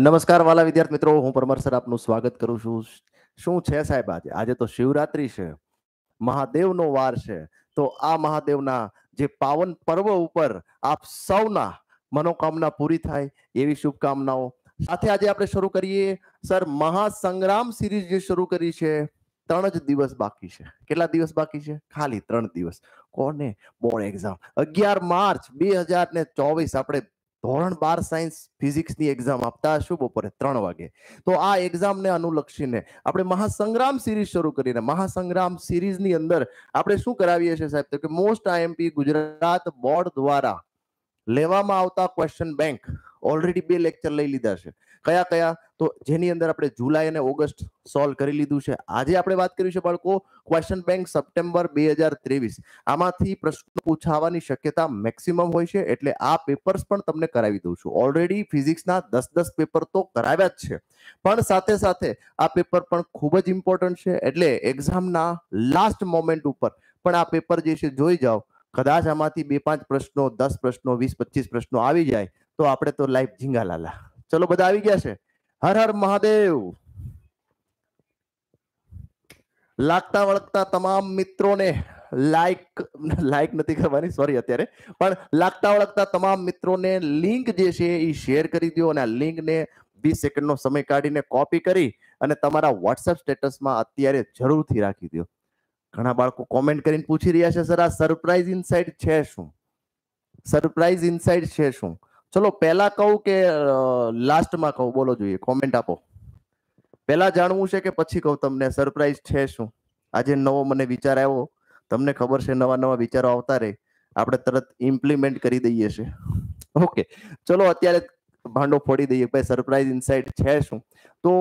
નમસ્કાર વાલા વિદ્યાર્થી મિત્રો હું પરમાર સર આપનું સ્વાગત કરું છું શું છે સાહેબ આજે આજે તો શિવરાત્રી છે મહાદેવનો વાર છે તો આ મહાદેવના જે પાવન પર્વ ઉપર આપ સૌના મનોકામના પૂરી થાય એવી શુભકામનાઓ સાથે આજે આપણે શરૂ કરીએ સર મહાસંગ્રામ સિરીઝ જે શરૂ કરી છે ત્રણ જ દિવસ બાકી છે કેટલા દિવસ બાકી છે ખાલી ત્રણ દિવસ કોને બોર્ડ એક્ઝામ અગિયાર માર્ચ બે હજાર ને ચોવીસ આપણે ધોરણ બાર સાયન્સ ફિઝિક્સની એક્ઝામ આપતા હશું બપોરે ત્રણ વાગે તો આ એક્ઝામને અનુલક્ષીને આપણે મહાસંગ્રામ સિરીઝ શરૂ કરીને મહાસંગ્રામ સિરીઝની અંદર આપણે શું કરાવીએ છીએ સાહેબ તો કે મોસ્ટ આઈએમપી ગુજરાત બોર્ડ દ્વારા લેવામાં આવતા ક્વેશ્ચન બેંક ઓલરેડી બે લેક્ચર લઈ લીધા છે કયા કયા તો જેની અંદર આપણે જુલાઈ અને ઓગસ્ટ સોલ્વ કરી લીધું છે આજે આપણે વાત કરીશું છે બાળકો ક્વેશ્ચન બેંક સપ્ટેમ્બર બે હજાર ત્રેવીસ આમાંથી પ્રશ્ન પૂછાવાની શક્યતા મેક્સિમમ હોય છે એટલે આ પેપર્સ પણ તમને કરાવી દઉં છું ઓલરેડી ફિઝિક્સના દસ દસ પેપર તો કરાવ્યા જ છે પણ સાથે સાથે આ પેપર પણ ખૂબ જ ઇમ્પોર્ટન્ટ છે એટલે એક્ઝામના લાસ્ટ મોમેન્ટ ઉપર પણ આ પેપર જે છે જોઈ જાઓ કદાચ આમાંથી બે પાંચ પ્રશ્નો દસ પ્રશ્નો વીસ પચીસ પ્રશ્નો આવી જાય તો આપણે તો લાઈફ ઝીંગાલાલા ચલો બધા આવી ગયા છે હર હર મહાદેવ લાગતા વળગતા તમામ મિત્રોને લાઈક લાઈક નથી કરવાની સોરી અત્યારે પણ લાગતા વળગતા તમામ મિત્રોને લિંક જે છે એ શેર કરી દો અને આ લિંકને વીસ સેકન્ડનો સમય કાઢીને કોપી કરી અને તમારા વોટ્સએપ સ્ટેટસમાં અત્યારે જરૂરથી રાખી દો ઘણા બાળકો કોમેન્ટ કરીને પૂછી રહ્યા છે સર આ સરપ્રાઇઝ ઇનસાઇટ છે શું સરપ્રાઇઝ ઇનસાઇટ છે શું ચલો પહેલા કહું કે લાસ્ટમાં કહું બોલો જોઈએ કોમેન્ટ આપો પહેલા જાણવું છે કે પછી કહું તમને સરપ્રાઈઝ છે શું આજે નવો મને વિચાર આવ્યો તમને ખબર છે નવા નવા વિચારો આવતા રહે આપણે તરત ઇમ્પ્લિમેન્ટ કરી દઈએ છે ઓકે ચલો અત્યારે ભાંડો ફોડી દઈએ ભાઈ સરપ્રાઈઝ ઇનસાઇટ છે શું તો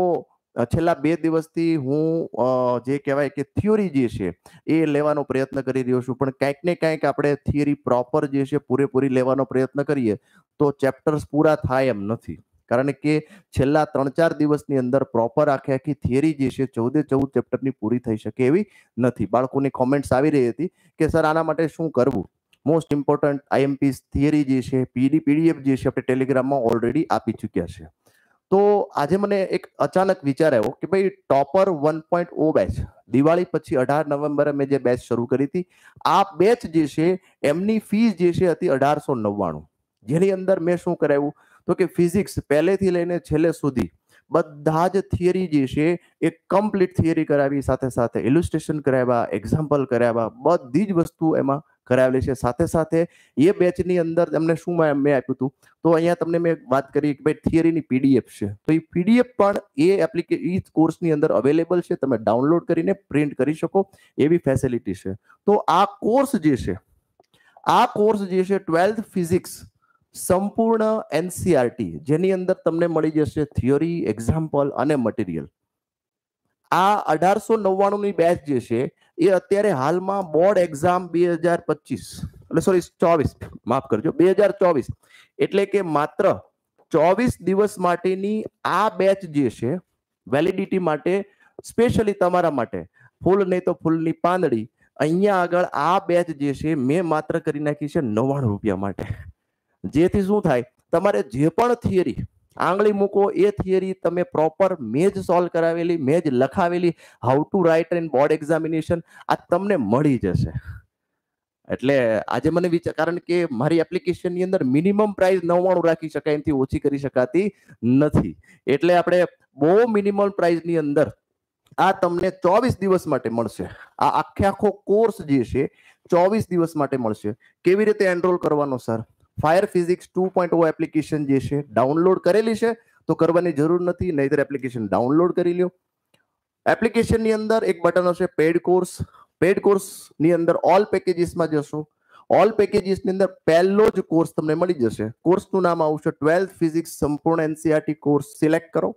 છેલ્લા બે દિવસથી હું જે કહેવાય કે થિયોરી જે છે એ લેવાનો પ્રયત્ન કરી રહ્યો છું પણ કંઈક ને કંઈક આપણે થિયરી પ્રોપર જે છે પૂરેપૂરી લેવાનો પ્રયત્ન કરીએ તો ચેપ્ટર્સ પૂરા થાય એમ નથી કારણ કે છેલ્લા ત્રણ ચાર દિવસની અંદર પ્રોપર આખી આખી થિયરી જે છે ચૌદે ચૌદ ચેપ્ટરની પૂરી થઈ શકે એવી નથી બાળકોની કોમેન્ટ્સ આવી રહી હતી કે સર આના માટે શું કરવું મોસ્ટ ઇમ્પોર્ટન્ટ આઈએમપી થિયરી જે છે પીડી પીડીએફ જે છે આપણે ટેલિગ્રામમાં ઓલરેડી આપી ચૂક્યા છે તો આજે મને એક અચાનક વિચાર આવ્યો કે ભાઈ topper one point O batch Diwali પછી અઢાર નવેમ્બરે મેં જે બેચ શરૂ કરી હતી આ બેચ જે છે એમની ફીસ જે છે હતી અઢારસો નવ્વાણું જેની અંદર મેં શું કરાવ્યું તો કે ફિઝિક્સ પહેલેથી લઈને છેલ્લે સુધી બધા જ થિયરી જે છે એ કમ્પ્લીટ થિયરી કરાવી સાથે સાથે ઇલ્યુસ્ટ્રેશન કરાવ્યા એક્ઝામ્પલ કરાવ્યા બધી જ વસ્તુ એમાં કરાવેલી છે સાથે સાથે એ બેચની અંદર તમને શું મેં આપ્યું હતું તો અહીંયા તમને મેં વાત કરી કે ભાઈ થિયરીની પીડીએફ છે તો એ પીડીએફ પણ એ એપ્લિકે એ કોર્સની અંદર અવેલેબલ છે તમે ડાઉનલોડ કરીને પ્રિન્ટ કરી શકો એવી ફેસિલિટી છે તો આ કોર્સ જે છે આ કોર્સ જે છે ટ્વેલ્થ ફિઝિક્સ સંપૂર્ણ એનસીઆરટી e જેની અંદર તમને મળી જશે થિયરી એક્ઝામ્પલ અને મટીરિયલ આ અઢારસો નવ્વાણુંની બેચ જે છે એ અત્યારે હાલમાં બોર્ડ એક્ઝામ બે હજાર પચીસ એટલે સોરી ચોવીસ માફ કરજો બે હજાર ચોવીસ એટલે કે માત્ર ચોવીસ દિવસ માટેની આ બેચ જે છે વેલિડિટી માટે સ્પેશિયલી તમારા માટે ફૂલ નહીં તો ફૂલની પાંદડી અહીંયા આગળ આ બેચ જે છે મેં માત્ર કરી નાખી છે નવ્વાણું રૂપિયા માટે જેથી શું થાય તમારે જે પણ થિયરી આંગળી મૂકો એ થિયરી તમે પ્રોપર મેજ સોલ્વ કરાવેલી મેજ લખાવેલી how to write and board examination આ તમને મળી જશે એટલે આજે મને વિચાર કારણ કે મારી એપ્લિકેશનની અંદર મિનિમમ પ્રાઇસ નવ્વાણું રાખી શકાય એમથી ઓછી કરી શકાતી નથી એટલે આપણે બહુ મિનિમમ પ્રાઇસની અંદર આ તમને ચોવીસ દિવસ માટે મળશે આ આખે આખો કોર્સ જે છે ચોવીસ દિવસ માટે મળશે કેવી રીતે એનરોલ કરવાનો સર ફાયર physics two point O application જે છે ડાઉનલોડ કરેલી છે તો કરવાની જરૂર નથી નહીતર એપ્લિકેશન ડાઉનલોડ કરી લો એપ્લિકેશનની અંદર એક બટન હશે પેડ કોર્સ પેડ કોર્સની અંદર ઓલ પેકેજીસમાં જશો ઓલ પેકેજીસની અંદર પહેલો જ કોર્સ તમને મળી જશે કોર્સનું નામ આવશે ટ્વેલ્થ ફિઝિક્સ સંપૂર્ણ એનસીઆરટી કોર્સ સિલેક્ટ કરો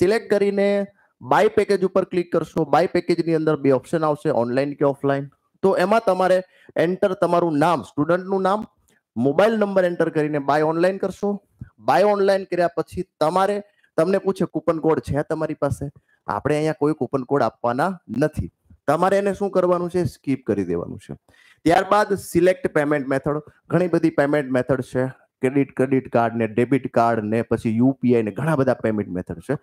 સિલેક્ટ કરીને બાય પેકેજ ઉપર ક્લિક કરશો બાય પેકેજની અંદર બે ઓપ્શન આવશે ઓનલાઈન કે ઓફલાઈન તો એમાં તમારે એન્ટર તમારું નામ સ્ટુડન્ટનું નામ મોબાઈલ નંબર એન્ટર કરીને બાય ઓનલાઈન કરશો બાય ઓનલાઈન કર્યા પછી તમારે તમને પૂછે કૂપન કોડ છે તમારી પાસે આપણે અહીંયા કોઈ કૂપન કોડ આપવાના નથી તમારે એને શું કરવાનું છે સ્કીપ કરી દેવાનું છે ત્યારબાદ સિલેક્ટ પેમેન્ટ મેથડ ઘણી બધી પેમેન્ટ મેથડ છે ક્રેડિટ ક્રેડિટ કાર્ડ ને ડેબિટ કાર્ડ ને પછી યુપીઆઈ ને ઘણા બધા પેમેન્ટ મેથડ છે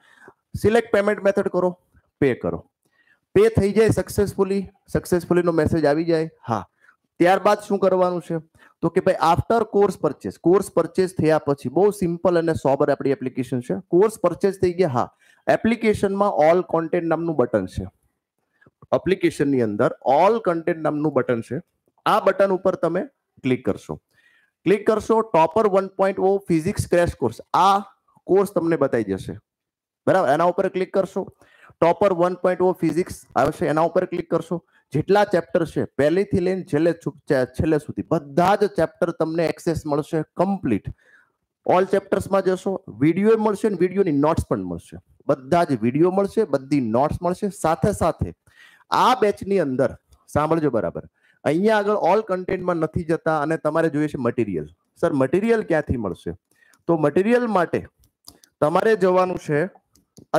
સિલેક્ટ પેમેન્ટ મેથડ કરો પે કરો પે થઈ જાય સક્સેસફુલી સક્સેસફુલીનો મેસેજ આવી જાય હા ત્યારબાદ શું કરવાનું છે તો કે ભાઈ after course purchase course purchase થયા પછી બહુ સિમ્પલ અને સોબર આપણી એપ્લિકેશન છે કોર્સ પરચેસ થઈ ગયા હા એપ્લિકેશનમાં ઓલ કોન્ટેન્ટ નામનું બટન છે એપ્લિકેશનની અંદર ઓલ કન્ટેન્ટ નામનું બટન છે આ બટન ઉપર તમે ક્લિક કરશો ક્લિક કરશો topper one point O physics crash course આ કોર્સ તમને બતાવી જશે બરાબર એના ઉપર ક્લિક કરશો topper one point O physics આવશે એના ઉપર ક્લિક કરશો જેટલા ચેપ્ટર છે પહેલીથી લઈને છેલ્લે છેલ્લે સુધી બધા જ ચેપ્ટર તમને એક્સેસ મળશે કમ્પ્લીટ ઓલ ચેપ્ટર્સમાં જશો વિડીયો મળશે અને વિડીયોની નોટ્સ પણ મળશે બધા જ વિડીયો મળશે બધી નોટ્સ મળશે સાથે સાથે આ બેચની અંદર સાંભળજો બરાબર અહીંયા આગળ ઓલ કન્ટેન્ટમાં નથી જતા અને તમારે જોઈએ છે મટીરિયલ સર મટીરિયલ ક્યાંથી મળશે તો મટીરિયલ માટે તમારે જવાનું છે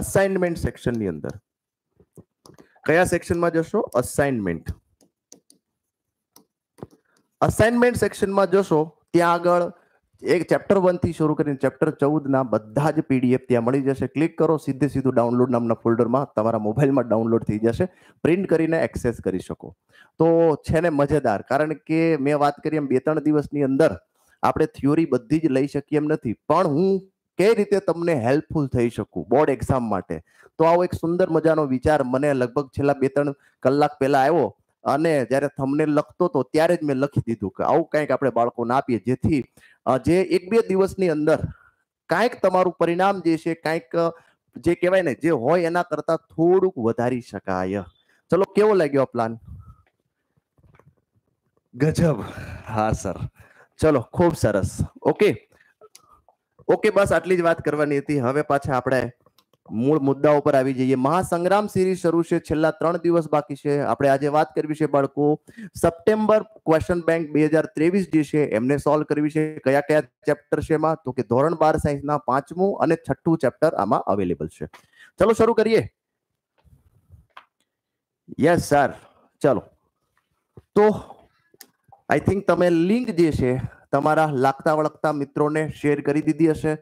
અસાઇનમેન્ટ સેક્શનની અંદર કયા સેક્શનમાં જશો અસાઇનમેન્ટ અસાઇનમેન્ટ સેક્શનમાં જશો ત્યાં આગળ એક ચેપ્ટર વનથી શરૂ કરીને ચેપ્ટર ચૌદના બધા જ પીડીએફ ત્યાં મળી જશે ક્લિક કરો સીધે સીધું ડાઉનલોડ નામના ફોલ્ડરમાં તમારા મોબાઈલમાં ડાઉનલોડ થઈ જશે પ્રિન્ટ કરીને એક્સેસ કરી શકો તો છે ને મજેદાર કારણ કે મેં વાત કરી એમ બે ત્રણ દિવસની અંદર આપણે થિયોરી બધી જ લઈ શકીએ એમ નથી પણ હું કઈ રીતે તમને હેલ્પફુલ થઈ શકું બોર્ડ એક્ઝામ માટે તો આવો એક સુંદર મજાનો વિચાર મને લગભગ છેલ્લા બે ત્રણ કલાક પહેલા આવ્યો અને જ્યારે તમને લખતો હતો ત્યારે જ મેં લખી દીધું કે આવું કંઈક આપણે બાળકોને આપીએ જેથી જે એક બે દિવસની અંદર કાંઈક તમારું પરિણામ જે છે કાંઈક જે કહેવાય ને જે હોય એના કરતાં થોડુંક વધારી શકાય ચલો કેવો લાગ્યો પ્લાન ગજબ હા સર ચલો ખૂબ સરસ ઓકે ઓકે બસ આટલી જ વાત કરવાની હતી હવે પાછા આપણે મૂળ મુદ્દા ઉપર આવી જઈએ મહાસંગ્રામ સિરીઝ શરૂ છે છેલ્લા ત્રણ દિવસ બાકી છે આપણે આજે વાત કરવી છે બાળકો સપ્ટેમ્બર ક્વેશ્ચન બેંક બે હજાર ત્રેવીસ જે છે એમને સોલ્વ કરવી છે કયા કયા ચેપ્ટર છે એમાં તો કે ધોરણ બાર સાયન્સના પાંચમું અને છઠ્ઠું ચેપ્ટર આમાં અવેલેબલ છે ચલો શરૂ કરીએ યસ સર ચલો તો આઈ થિંક તમે લિંક જે છે તમારા લાગતા વળગતા મિત્રોને શેર કરી દીધી હશે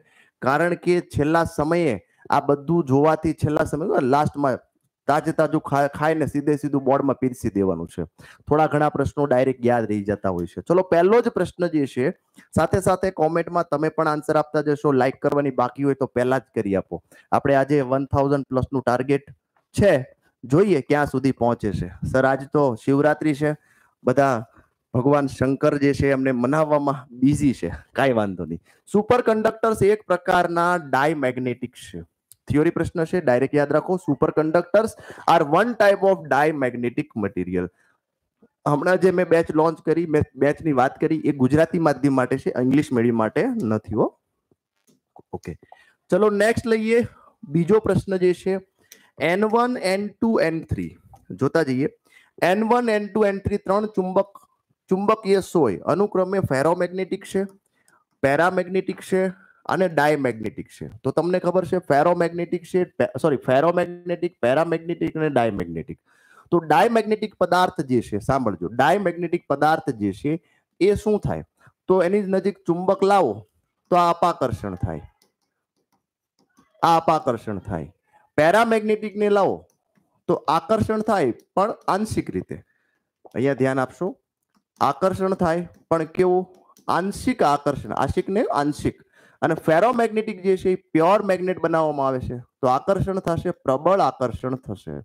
કારણ કે છેલ્લા સમયે આ બધું જોવાથી છેલ્લા સમય લાસ્ટમાં તાજે તાજું ખાઈને સીધે સીધું બોર્ડમાં પીરસી દેવાનું છે થોડા ઘણા પ્રશ્નો ડાયરેક્ટ યાદ રહી જતા હોય છે ચલો પહેલો જ પ્રશ્ન જે છે સાથે સાથે કોમેન્ટમાં તમે પણ આન્સર આપતા જશો લાઈક કરવાની બાકી હોય તો પહેલા જ કરી આપો આપણે આજે વન થાઉઝન્ડ પ્લસનું ટાર્ગેટ છે જોઈએ ક્યાં સુધી પહોંચે છે સર આજ તો શિવરાત્રી છે બધા ભગવાન શંકર જે છે એમને મનાવવામાં બિઝી છે કાંઈ વાંધો નહીં સુપર કંડક્ટર્સ એક પ્રકારના ડાયમેગ્નેટિક છે થિયોરી પ્રશ્ન છે ડાયરેક્ટ યાદ રાખો super conductors are one type of diamagnetic material હમણાં જે મેં બેચ લોન્ચ કરી મેં બેચની વાત કરી એ ગુજરાતી માધ્યમ માટે છે ઇંગ્લિશ મીડિયમ માટે નથી હો ઓકે ચલો નેક્સ્ટ લઈએ બીજો પ્રશ્ન જે છે N one N two N three જોતા જઈએ N one N two N three ત્રણ ચુંબક ચુંબકીય સોય અનુક્રમે ફેરોમેગ્નેટિક છે પેરામેગ્નેટિક છે અને ડાયમેગ્નેટિક છે તો તમને ખબર છે ફેરોમેગ્નેટિક છે સોરી ફેરોમેગ્નેટિક પેરામેગ્નેટિક અને ડાયમેગ્નેટિક તો ડાયમેગ્નેટિક પદાર્થ જે છે સાંભળજો ડાયમેગ્નેટિક પદાર્થ જે છે એ શું થાય તો એની નજીક ચુંબક લાવો તો આ અપાકર્ષણ થાય આ અપાકર્ષણ થાય પેરામેગ્નેટિકને લાવો તો આકર્ષણ થાય પણ આંશિક રીતે અહીંયા ધ્યાન આપશો આકર્ષણ થાય પણ કેવું આંશિક આકર્ષણ આશિક ને આંશિક અને ફેરોમેગ્નેટિક જે છે એ પ્યોર મેગ્નેટ બનાવવામાં આવે છે તો આકર્ષણ થશે પ્રબળ આકર્ષણ થશે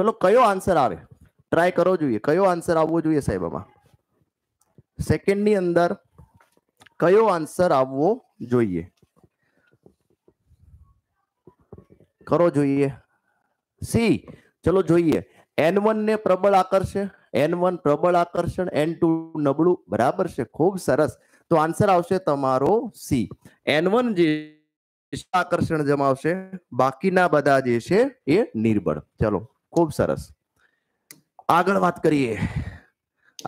ચલો કયો આન્સર આવે ટ્રાય કરવો જોઈએ કયો આન્સર આવવો જોઈએ સાહેબ આમાં સેકન્ડની અંદર કયો આન્સર આવવો જોઈએ કરો જોઈએ સી ચલો જોઈએ એન વન ને પ્રબળ આકર્ષે એન વન પ્રબળ આકર્ષણ એન ટુ નબળું બરાબર છે ખૂબ સરસ તો આન્સર આવશે તમારો સી એન વન જે આકર્ષણ જમાવશે બાકીના બધા જે છે એ નિર્બળ ચલો ખૂબ સરસ આગળ વાત કરીએ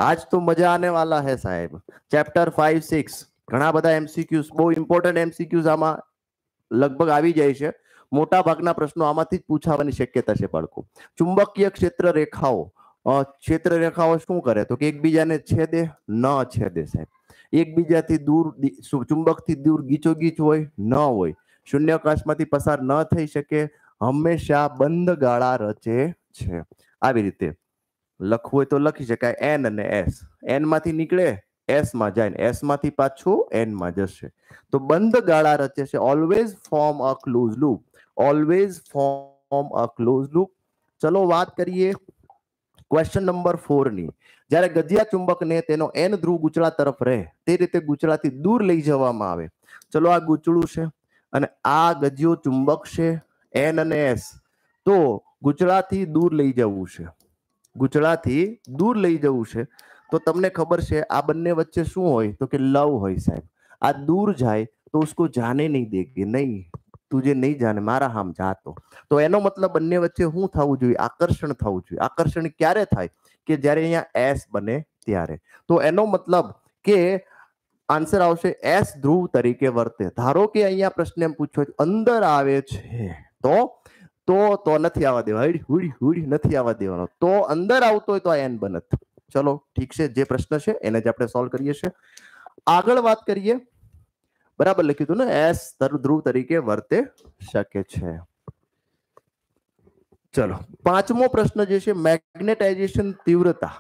આજ તો મજા આને વાલા હે સાહેબ ચેપ્ટર ફાઈવ સિક્સ ઘણા બધા એમસીક્યુઝ બહુ ઇમ્પોર્ટન્ટ એમસીક્યુઝ આમાં લગભગ આવી જાય છે મોટા ભાગના પ્રશ્નો આમાંથી જ પૂછાવાની શક્યતા છે બાળકો ચુંબકીય ક્ષેત્ર રેખાઓ ક્ષેત્ર રેખાઓ શું કરે તો કે એકબીજાને છેદે ન છેદે સાહેબ એકબીજાથી દૂર ચુંબકથી દૂર ગીચોગીચ હોય ન હોય શૂન્યાકાશમાંથી પસાર ન થઈ શકે હંમેશા બંધ ગાળા રચે છે આવી રીતે લખવું હોય તો લખી શકાય એન અને એસ એનમાંથી નીકળે એસમાં જાય ને એસમાંથી પાછું એનમાં જશે તો બંધ ગાળા રચે છે always form a close loop always form a close loop ચલો વાત કરીએ ક્વેશ્ચન નંબર ફોરની જ્યારે ગજિયા ચુંબકને તેનો એન ધ્રુવ ગુચળા તરફ રહે તે રીતે ગુચળાથી દૂર લઈ જવામાં આવે ચલો આ ગુચળું છે અને આ ગજિયો ચુંબક છે એન અને એસ તો ગુચળાથી દૂર લઈ જવું છે ગુચળાથી દૂર લઈ જવું છે તો તમને ખબર છે આ બંને વચ્ચે શું હોય તો કે લવ હોય સાહેબ આ દૂર જાય તો ઉસકો જાને નહીં દેગે નહીં તુજે નહીં જાને મારા હામ જાતો તો એનો મતલબ બંને વચ્ચે શું થવું જોઈએ આકર્ષણ થવું જોઈએ આકર્ષણ ક્યારે થાય કે જ્યારે અહીંયા એસ બને ત્યારે તો એનો મતલબ કે આન્સર આવશે એસ ધ્રુવ તરીકે વર્તે ધારો કે અહીંયા પ્રશ્ન એમ પૂછ્યો અંદર આવે છે તો તો તો નથી આવવા દેવા હુડી હુડી નથી આવવા દેવાનો તો અંદર આવતો હોય તો આ એન બનત ચલો ઠીક છે જે પ્રશ્ન છે એને જ આપણે સોલ્વ કરીએ છીએ આગળ વાત કરીએ બરાબર લખ્યું હતું ને એસ ધ્રુવ તરીકે વર્તે શકે છે ચલો પાંચમો પ્રશ્ન જે છે મેગ્નેટાઇઝેશન તીવ્રતા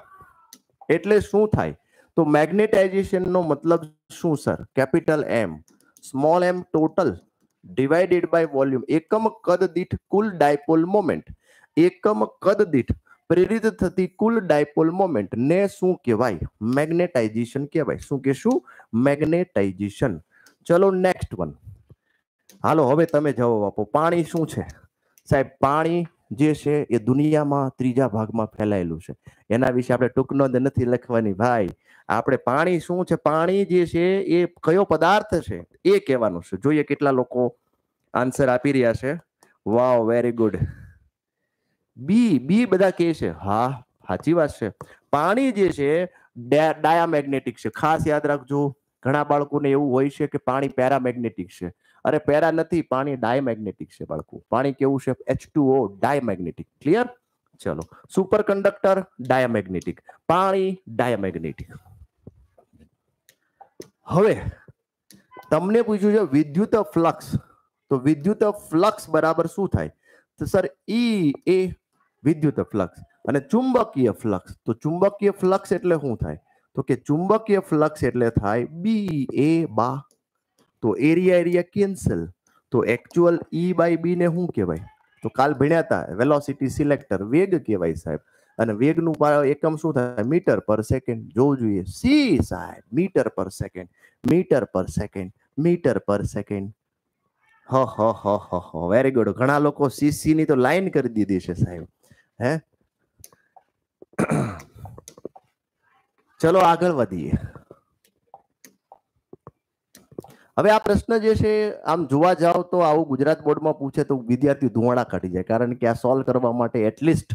એટલે શું થાય તો મેગ્નેટાઇઝેશન નો મતલબ શું sir capital M small M total divided by volume એકમ કદ દીઠ કુલ ડાયપોલ મોમેન્ટ એકમ કદ દીઠ પ્રેરિત થતી કુલ ડાયપોલ મોમેન્ટ ને શું કહેવાય મેગ્નેટાઇઝેશન કહેવાય શું કહેશું મેગ્નેટાઇઝેશન ચલો નેક્સ્ટ વન હાલો હવે તમે જવાબ આપો પાણી શું છે સાહેબ પાણી જે છે એ દુનિયામાં ત્રીજા ભાગમાં ફેલાયેલું છે એના વિશે આપણે ટૂંકનો નથી લખવાની ભાઈ આપણે પાણી શું છે પાણી જે છે એ કયો પદાર્થ છે એ કહેવાનું છે જોઈએ કેટલા લોકો આન્સર આપી રહ્યા છે વાવ વેરી ગુડ બી બી બધા કહે છે હા સાચી વાત છે પાણી જે છે ડાયામેગ્નેટિક છે ખાસ યાદ રાખજો ઘણા બાળકોને એવું હોય છે કે પાણી પેરામેગ્નેટિક છે અરે પેરા નથી પાણી ડાયમેગ્નેટિક છે બાળકો પાણી કેવું છે એચ ટુ ડાયમેગ્નેટિક ક્લિયર ચલો સુપર કંડક્ટર ડાયમેગ્નેટિક પાણી ડાયામેગ્નેટિક હવે તમને પૂછ્યું છે વિદ્યુત ફ્લક્સ તો વિદ્યુત ફ્લક્સ બરાબર શું થાય તો સર ઈ e એ વિદ્યુત ફ્લક્સ અને ચુંબકીય ફ્લક્સ તો ચુંબકીય ફ્લક્સ એટલે શું થાય તો કે ચુંબકીય ફ્લક્સ એટલે થાય બી એ બા તો એરિયા એરિયા કેન્સલ તો actual E e by B ને શું કહેવાય તો કાલ ભણ્યા હતા વેલોસિટી સિલેક્ટર વેગ કહેવાય સાહેબ અને વેગનું એકમ શું થાય મીટર પર સેકન્ડ જોવું જોઈએ સી સાહેબ metre per second metre per second metre per second હ હ હ હ હ વેરી ગુડ ઘણા લોકો સીસી ની તો લાઈન કરી દીધી છે સાહેબ હે ચલો આગળ વધીએ હવે આ પ્રશ્ન જે છે આમ જોવા જાઓ તો આવું ગુજરાત બોર્ડમાં પૂછે તો વિદ્યાર્થી ધુવાણા કાઢી જાય કારણ કે આ સોલ્વ કરવા માટે એટલીસ્ટ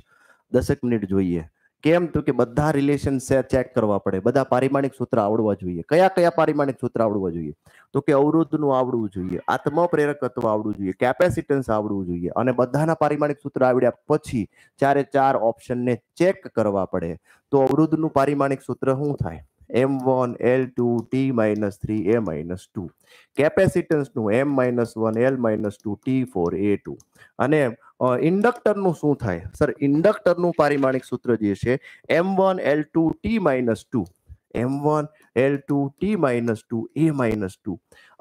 દસેક મિનિટ જોઈએ કેમ તો કે બધા રિલેશન ચેક કરવા પડે બધા પારિમાણિક સૂત્ર આવડવા જોઈએ કયા કયા પારિમાણિક સૂત્ર આવડવા જોઈએ તો કે અવરોધનું આવડવું જોઈએ આત્મપ્રેરકત્વ આવડવું જોઈએ કેપેસિટન્સ આવડવું જોઈએ અને બધાના પારિમાણિક સૂત્ર આવડ્યા પછી ચારે ચાર ઓપ્શનને ચેક કરવા પડે તો અવરોધનું પારિમાણિક સૂત્ર શું થાય M one L two T minus three A minus two કેપેસિટન્સનું M minus one L minus two T four A two અને ઇન્ડક્ટરનું શું થાય સર ઇન્ડક્ટરનું પારિમાણિક સૂત્ર જે છે M one L two T minus two M one L two T minus two A minus two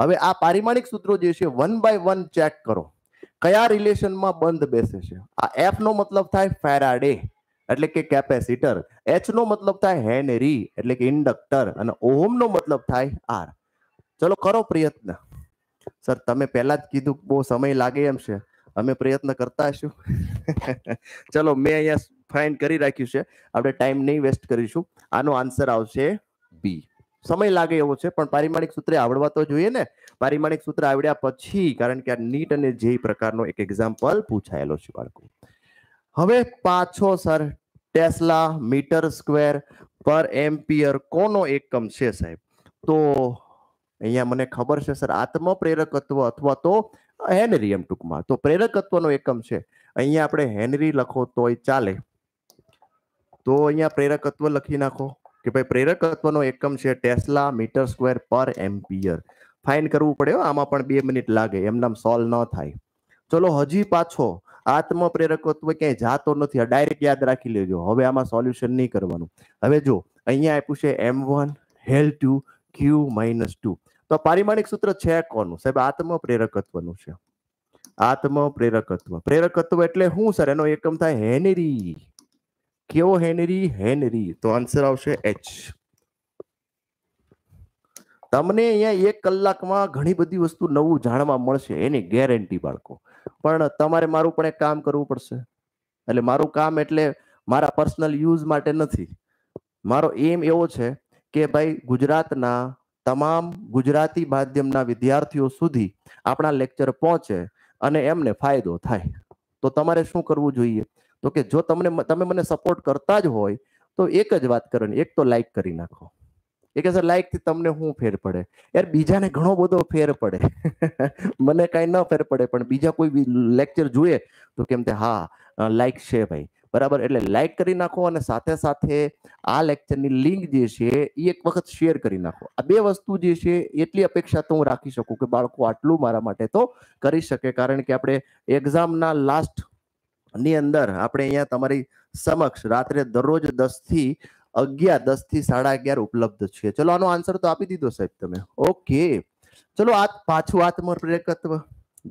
હવે આ પારિમાણિક સૂત્રો જે છે વન બાય વન ચેક કરો કયા રિલેશનમાં બંધ બેસે છે આ એફ નો મતલબ થાય ફેરાડે એટલે કે કેપેસિટર એચ નો મતલબ થાય હેનરી એટલે કે ઇન્ડક્ટર અને ઓહમ નો મતલબ થાય આર ચલો કરો પ્રયત્ન સર તમે પહેલા જ કીધું બહુ સમય લાગે એમ છે અમે પ્રયત્ન કરતા હશું ચલો મેં અહીંયા ફાઇન કરી રાખ્યું છે આપણે ટાઈમ નહીં વેસ્ટ કરીશું આનો આન્સર આવશે બી સમય લાગે એવો છે પણ પારિમાણિક સૂત્રે આવડવા તો જોઈએ ને પારિમાણિક સૂત્ર આવડ્યા પછી કારણ કે આ નીટ અને જે પ્રકારનો એક એક્ઝામ્પલ પૂછાયેલો છે બાળકો હવે પાછો sir tesla metre square per ampere કોનો એકમ છે સાહેબ તો અહીંયા મને ખબર છે સર આત્મપ્રેરકત્વ અથવા તો હેનરી એમ ટૂંકમાં તો પ્રેરકત્વનો એકમ છે અહીંયા આપણે હેનરી લખો તોય ચાલે તો અહીંયા પ્રેરકત્વ લખી નાખો કે ભાઈ પ્રેરકત્વનો એકમ છે tesla metre square per ampere find કરવું પડે આમાં પણ બે મિનિટ લાગે એમનામ સોલ્વ ન થાય ચલો હજી પાછો આત્મ પ્રેરકત્વ ક્યાંય જાતો નથી આ ડાયરેક્ટ યાદ રાખી લેજો હવે આમાં સોલ્યુશન નહીં કરવાનું હવે જો અહીંયા આપ્યું છે M one L two Q minus two તો પારિમાણિક સૂત્ર છે કોનું સાહેબ આત્મ પ્રેરકત્વનું છે આત્મ પ્રેરકત્વ પ્રેરકત્વ એટલે શું સર એનો એકમ થાય હેનરી કેવો હેનરી હેનરી તો આન્સર આવશે એચ તમને અહીંયા એક કલાકમાં ઘણી બધી વસ્તુ નવું જાણવા મળશે એની ગેરંટી બાળકો પણ તમારે મારું પણ એક કામ કરવું પડશે એટલે મારું કામ એટલે મારા પર્સનલ યુઝ માટે નથી મારો એમ એવો છે કે ભાઈ ગુજરાતના તમામ ગુજરાતી માધ્યમના વિદ્યાર્થીઓ સુધી આપણા લેક્ચર પહોંચે અને એમને ફાયદો થાય તો તમારે શું કરવું જોઈએ તો કે જો તમને તમે મને સપોર્ટ કરતા જ હોય તો એક જ વાત કરો એક તો લાઈક કરી નાખો એ કે સર લાઈકથી તમને શું ફેર પડે યાર બીજાને ઘણો બધો ફેર પડે મને કાંઈ ન ફેર પડે પણ બીજા કોઈ બી લેક્ચર જોઈએ તો કેમ તે હા લાઈક છે ભાઈ બરાબર એટલે લાઈક કરી નાખો અને સાથે સાથે આ લેક્ચરની લિંક જે છે એ એક વખત શેર કરી નાખો આ બે વસ્તુ જે છે એટલી અપેક્ષા તો હું રાખી શકું કે બાળકો આટલું મારા માટે તો કરી શકે કારણ કે આપણે એક્ઝામના લાસ્ટ ની અંદર આપણે અહીંયા તમારી સમક્ષ રાત્રે દરરોજ દસથી અગિયાર દસ થી સાડા અગિયાર ઉપલબ્ધ છે ચલો આનો આન્સર તો આપી દીધો સાહેબ તમે ઓકે ચલો આ પાછું આત્મ પ્રેરકત્વ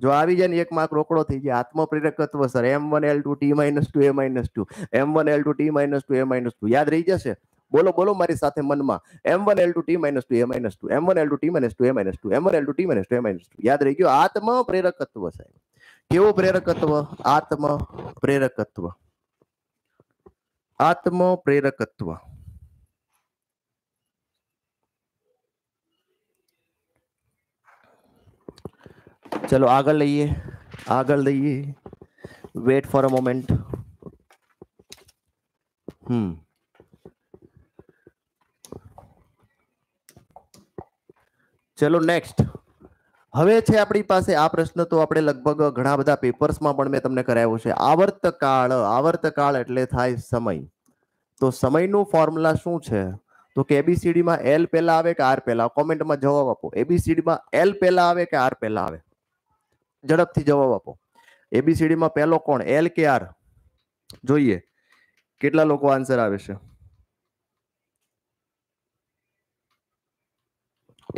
જો આવી જાય ને એક માર્ક રોકડો થઈ જાય પ્રેરકત્વ sir M one L two T minus two A minus two M one L two T minus two A minus two યાદ રહી જશે બોલો બોલો મારી સાથે મનમાં M one L two T minus two A minus two M one L two T minus two A minus two M one L two T minus two A minus two યાદ રહી ગયો આત્મ પ્રેરકત્વ સાહેબ केव प्रेरकत्व आत्म प्रेरकत्व आत्म प्रेरकत्व चलो आग लइए आग लइए wait for a moment hmm चलो नेक्स्ट હવે છે આપણી પાસે આ પ્રશ્ન તો આપણે લગભગ ઘણા બધા પેપર્સમાં પણ મેં તમને કરાવ્યો છે આવર્તકાળ આવર્તકાળ એટલે થાય સમય તો સમયનું ફોર્મ્યુલા શું છે તો કે એબીસીડીમાં એલ પહેલા આવે કે આર પહેલા કોમેન્ટમાં જવાબ આપો એબીસીડીમાં એલ પહેલા આવે કે આર પહેલા આવે ઝડપથી જવાબ આપો એબીસીડીમાં પહેલો કોણ એલ કે આર જોઈએ કેટલા લોકો આન્સર આવે છે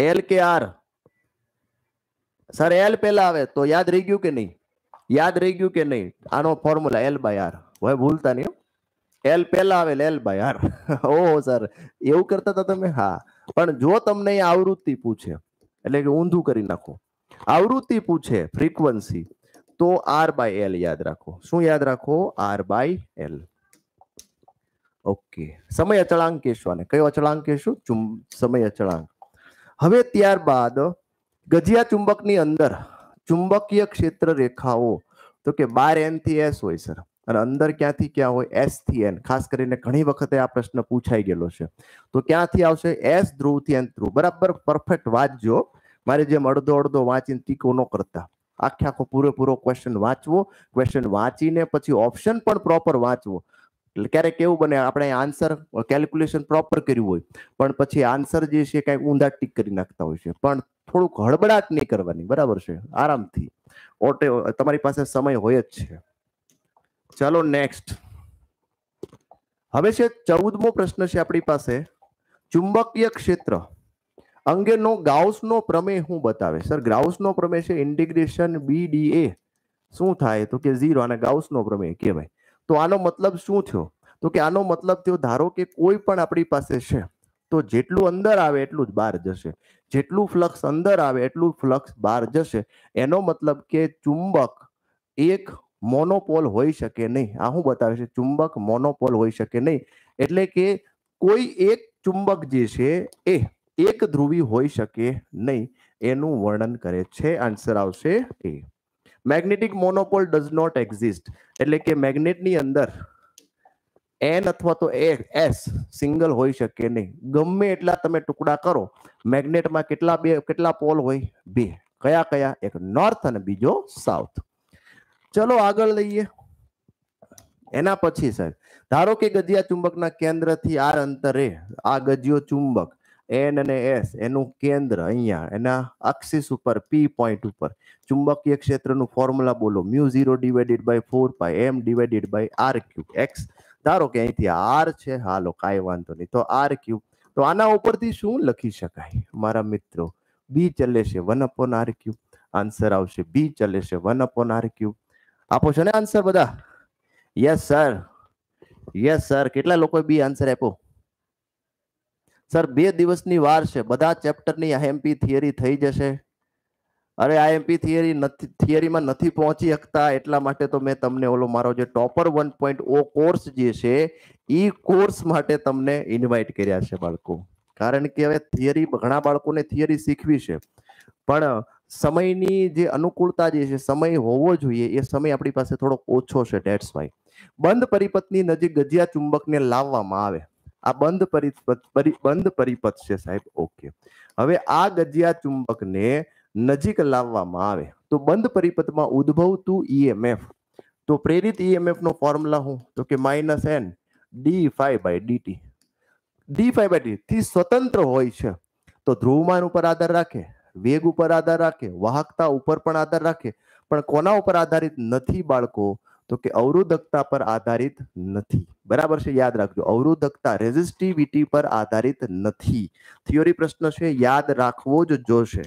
L K R sir L પહેલા આવે તો યાદ રહી ગયું કે નહીં યાદ રહી ગયું કે નહીં આનો ફોર્મ્યુલા એલ બાય આર હવે ભૂલતા નહીં એલ પહેલા આવે એલ બાય આર ઓહો સર એવું કરતા હતા તમે હા પણ જો તમને એ આવૃત્તિ પૂછે એટલે કે ઊંધું કરી નાખો આવૃત્તિ પૂછે ફ્રીક્વન્સી તો આર બાય એલ યાદ રાખો શું યાદ રાખો આર બાય એલ ઓકે સમય અચળાંક કહેશો આને કયો અચળાંક કહેશું સમય અચળાંક હવે ત્યારબાદ ગજિયા ચુંબકની અંદર ચુંબકીય ક્ષેત્ર રેખાઓ તો કે બાર એન થી એસ હોય સર અને અંદર ક્યાંથી ક્યાં હોય એસ થી એન ખાસ કરીને ઘણી વખતે આ પ્રશ્ન પૂછાઈ ગયેલો છે તો ક્યાંથી આવશે એસ ધ્રુવથી એન ધ્રુવ બરાબર પરફેક્ટ વાંચજો મારે જેમ અડધો અડધો વાંચીને ટીકો ન કરતા આખે આખો પૂરેપૂરો ક્વેશ્ચન વાંચવો ક્વેશ્ચન વાંચીને પછી ઓપ્શન પણ પ્રોપર વાંચવો એટલે ક્યારેક એવું બને આપણે આન્સર કેલ્ક્યુલેશન પ્રોપર કર્યું હોય પણ પછી આન્સર જે છે કાંઈક ઊંધા ટીક કરી નાખતા હોય છે પણ થોડુંક હળબડાટ નહીં કરવાની બરાબર છે આરામથી ઓટે તમારી પાસે સમય હોય જ છે ચાલો નેક્સ્ટ હવે છે ચૌદમો પ્રશ્ન છે આપણી પાસે ચુંબકીય ક્ષેત્ર અંગેનો ગાઉસનો પ્રમેય હું બતાવે સર ગાઉસનો પ્રમેય છે ઇન્ટિગ્રેશન બી ડી એ શું થાય તો કે ઝીરો અને ગાઉસનો પ્રમેય કહેવાય તો આનો મતલબ શું થયો તો કે આનો મતલબ થયો ધારો કે કોઈ પણ આપણી પાસે છે તો જેટલું અંદર આવે એટલું જ બહાર જશે જેટલું ફ્લક્સ અંદર આવે એટલું ફ્લક્સ બહાર જશે એનો મતલબ કે ચુંબક એક મોનોપોલ હોઈ શકે નહીં આ હું બતાવે છે ચુંબક મોનોપોલ હોઈ શકે નહીં એટલે કે કોઈ એક ચુંબક જે છે એ એક ધ્રુવી હોઈ શકે નહીં એનું વર્ણન કરે છે આન્સર આવશે એ magnetic monopole does not exist એટલે કે મેગ્નેટની અંદર એન અથવા તો એ એસ સિંગલ હોઈ શકે નહીં ગમે એટલા તમે ટુકડા કરો મેગ્નેટમાં કેટલા બે કેટલા પોલ હોય બે કયા કયા એક નોર્થ અને બીજો સાઉથ ચલો આગળ લઈએ એના પછી સાહેબ ધારો કે ગજિયા ચુંબકના કેન્દ્રથી આર અંતરે આ ગજિયો ચુંબક એન અને એસ એનું કેન્દ્ર અહીંયા એના અક્ષિસ ઉપર પી પોઈન્ટ ઉપર ચુંબકીય ક્ષેત્રનું ફોર્મ્યુલા બોલો mu zero divided by four pi M divided by R cube X ધારો કે અહીંથી આર છે હાલો કાંઈ વાંધો નહીં તો આર ક્યુબ તો આના ઉપરથી શું લખી શકાય મારા મિત્રો બી ચલે છે one upon R cube answer આવશે બી ચલે છે વન અપોન આર ક્યુબ આપો છો ને આન્સર બધા યસ સર યસ સર કેટલા લોકોએ બી આન્સર આપ્યો સર બે દિવસની વાર છે બધા ચેપ્ટરની આઈએમપી થિયરી થઈ જશે અરે આઈએમપી થિયરી નથી થિયરીમાં નથી પહોંચી શકતા એટલા માટે તો મેં તમને ઓલો મારો જે topper one point O course જે છે એ કોર્સ માટે તમને ઇન્વાઇટ કર્યા છે બાળકો કારણ કે હવે થિયરી ઘણા બાળકોને થિયરી શીખવી છે પણ સમયની જે અનુકૂળતા જે છે સમય હોવો જોઈએ એ સમય આપણી પાસે થોડો ઓછો છે ડેટ્સ વાય બંધ પરિપથની નજીક ગજિયા ચુંબકને લાવવામાં આવે આ બંધ પરિપથ બંધ પરિપથ છે સાહેબ ઓકે હવે આ ગજિયા ચુંબકને નજીક લાવવામાં આવે તો બંધ પરિપથમાં ઉદ્ભવતું ઈએમએફ e તો પ્રેરિત ઈએમએફ e નો ફોર્મ્યુલા હું તો કે minus N D phi by DT D phi by D થી સ્વતંત્ર હોય છે તો ધ્રુવમાન ઉપર આધાર રાખે વેગ ઉપર આધાર રાખે વાહકતા ઉપર પણ આધાર રાખે પણ કોના ઉપર આધારિત નથી બાળકો તો કે અવરોધકતા પર આધારિત નથી બરાબર છે યાદ રાખજો અવરોધકતા રેઝિસ્ટિવિટી પર આધારિત નથી થિયોરી પ્રશ્ન છે યાદ રાખવો જ જોશે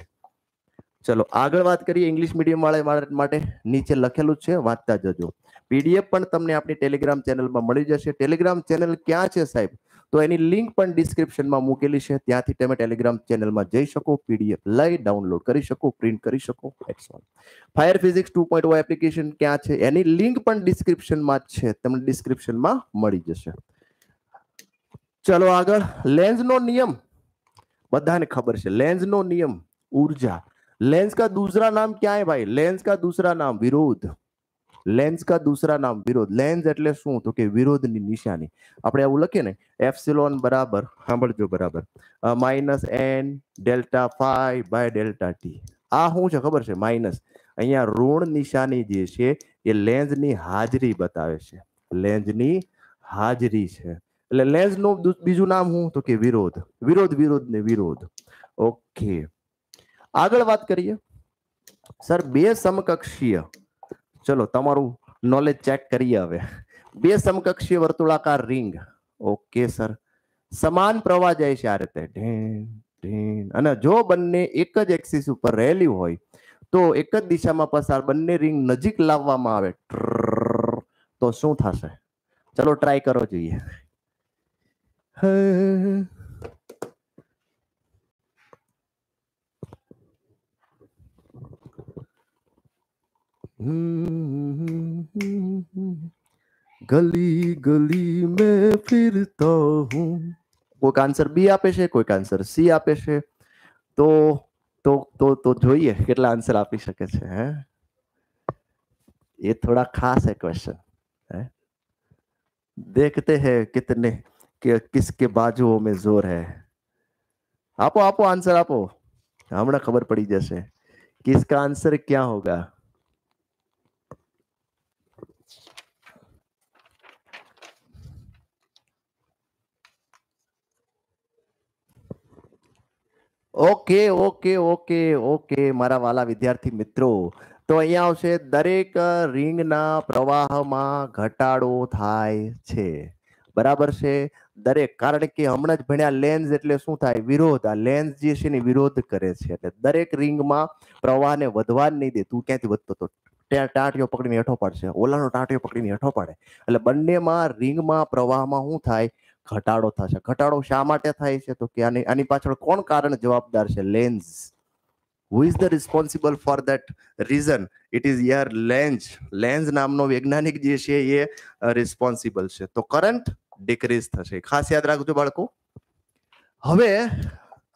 ચલો આગળ વાત કરીએ ઇંગ્લિશ મીડિયમ વાળા માટે નીચે લખેલું છે વાંચતા જજો પીડીએફ પણ તમને આપણી ટેલિગ્રામ ચેનલમાં મળી જશે ટેલિગ્રામ ચેનલ ક્યાં છે સાહેબ તો એની લિંક પણ ડિસ્ક્રિપ્શનમાં મૂકેલી છે ત્યાંથી તમે ટેલિગ્રામ ચેનલમાં જઈ શકો પીડીએફ લઈ ડાઉનલોડ કરી શકો પ્રિન્ટ કરી શકો Fire physics two point application ક્યાં છે એની લિંક પણ ડિસ્ક્રિપ્શનમાં છે તમને ડિસ્ક્રિપ્શનમાં મળી જશે ચલો આગળ લેન્સનો નિયમ બધાને ખબર છે લેન્સનો નિયમ ઉર્જા લેન્સ કા દૂસરા નામ ક્યાં ભાઈ લેન્સ કા દૂસરા નામ વિરોધ લેન્સ કા દૂસરા નામ વિરોધ લેન્સ એટલે શું તો કે વિરોધની નિશાની આપણે આવું લખીએ ને એફસિલોન બરાબર સાંભળજો બરાબર minus N delta phi by delta T આ શું છે ખબર છે માઇનસ અહીંયા ઋણ નિશાની જે છે એ લેન્સની હાજરી બતાવે છે લેન્સની હાજરી છે એટલે લેન્સનું બીજું નામ શું તો કે વિરોધ વિરોધ વિરોધ ને વિરોધ ઓકે આગળ વાત કરીએ સર બે સમકક્ષીય ચલો તમારું નોલેજ ચેક કરીએ હવે બે સમકક્ષીય વર્તુળાકાર રિંગ ઓકે સર સમાન પ્રવાહ જાય છે આ રીતે અને જો બંને એક જ એક્સિસ ઉપર રહેલી હોય તો એક જ દિશામાં પસાર બંને રિંગ નજીક લાવવામાં આવે તો શું થશે ચલો ટ્રાય કરો જોઈએ गली गली में फिरता हूं कोई आंसर बी आपे से कोई आंसर सी आपे से तो तो तो तो जो ही है कितना आंसर आप ही सके से हैं ये थोड़ा खास है क्वेश्चन है देखते हैं कितने कि, किसके बाजुओं में जोर है आपो आपो आंसर आपो हमने खबर पड़ी जैसे किसका आंसर क्या होगा ઓકે ઓકે ઓકે ઓકે મારા વાલા વિદ્યાર્થી મિત્રો તો અહીંયા આવશે દરેક રિંગના પ્રવાહમાં ઘટાડો થાય છે બરાબર છે દરેક કારણ કે હમણાં જ ભણ્યા લેન્સ એટલે શું થાય વિરોધ આ લેન્સ જે છે ને વિરોધ કરે છે એટલે દરેક રિંગમાં પ્રવાહને વધવા નહીં દે તું ક્યાંથી વધતો તો ત્યાં ટાંટીઓ પકડીને હેઠો પડશે ઓલાનો ટાંટીઓ પકડીને હેઠો પડે એટલે બંનેમાં રિંગમાં પ્રવાહમાં શું થાય ઘટાડો થશે ઘટાડો શા માટે થાય છે તો કે આની આની પાછળ કોણ કારણ જવાબદાર છે Lenz who is the responsible for that reason it is year Lenz Lenz નામનો વૈજ્ઞાનિક જે છે એ રિસ્પોન્સિબલ છે તો કરંટ ડિક્રીઝ થશે ખાસ યાદ રાખજો બાળકો હવે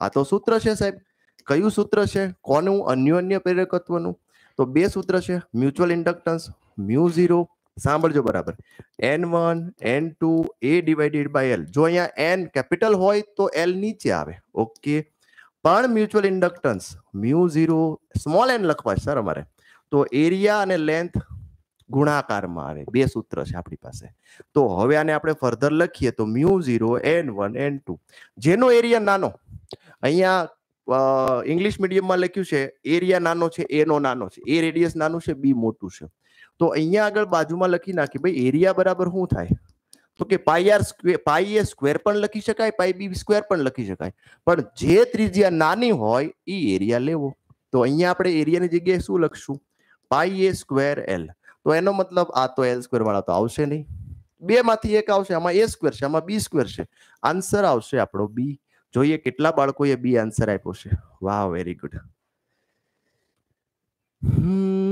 આ તો સૂત્ર છે સાહેબ કયું સૂત્ર છે કોનું અન્યોન્ય પ્રેરકત્વનું તો બે સૂત્ર છે મ્યુચ્યુઅલ ઇન્ડક્ટન્સ મ્યુ ઝીરો સાંભળજો બરાબર N one N two A divided by L જો અહીંયા એન કેપિટલ હોય તો એલ નીચે આવે ઓકે પણ mutual inductance mu zero small N લખવા છે સર અમારે તો એરિયા અને લેન્થ ગુણાકારમાં આવે બે સૂત્ર છે આપણી પાસે તો હવે આને આપણે ફર્ધર લખીએ તો mu zero N one N two જેનો એરિયા નાનો અહીંયા ઇંગ્લિશ મીડિયમમાં લખ્યું છે એરિયા નાનો છે એનો નાનો છે એ રેડિયસ નાનું છે બી મોટું છે તો અહીંયા આગળ બાજુમાં લખી નાખી ભાઈ એરિયા બરાબર શું થાય તો કે pi R square pi A square પણ લખી શકાય પાઈ બી સ્ક્વેર પણ લખી શકાય પણ જે ત્રિજ્યા નાની હોય એ એરિયા લેવો તો અહીંયા આપણે એરિયાની જગ્યાએ શું લખશું પાઈ એ સ્ક્વેર એલ તો એનો મતલબ આ તો એલ સ્ક્વેર વાળા તો આવશે નહીં બે માંથી એક આવશે આમાં એ સ્કવેર છે આમાં બી સ્ક્વેર છે આન્સર આવશે આપણો બી જોઈએ કેટલા બાળકોએ બી આન્સર આપ્યો છે વાહ વેરી ગુડ હમ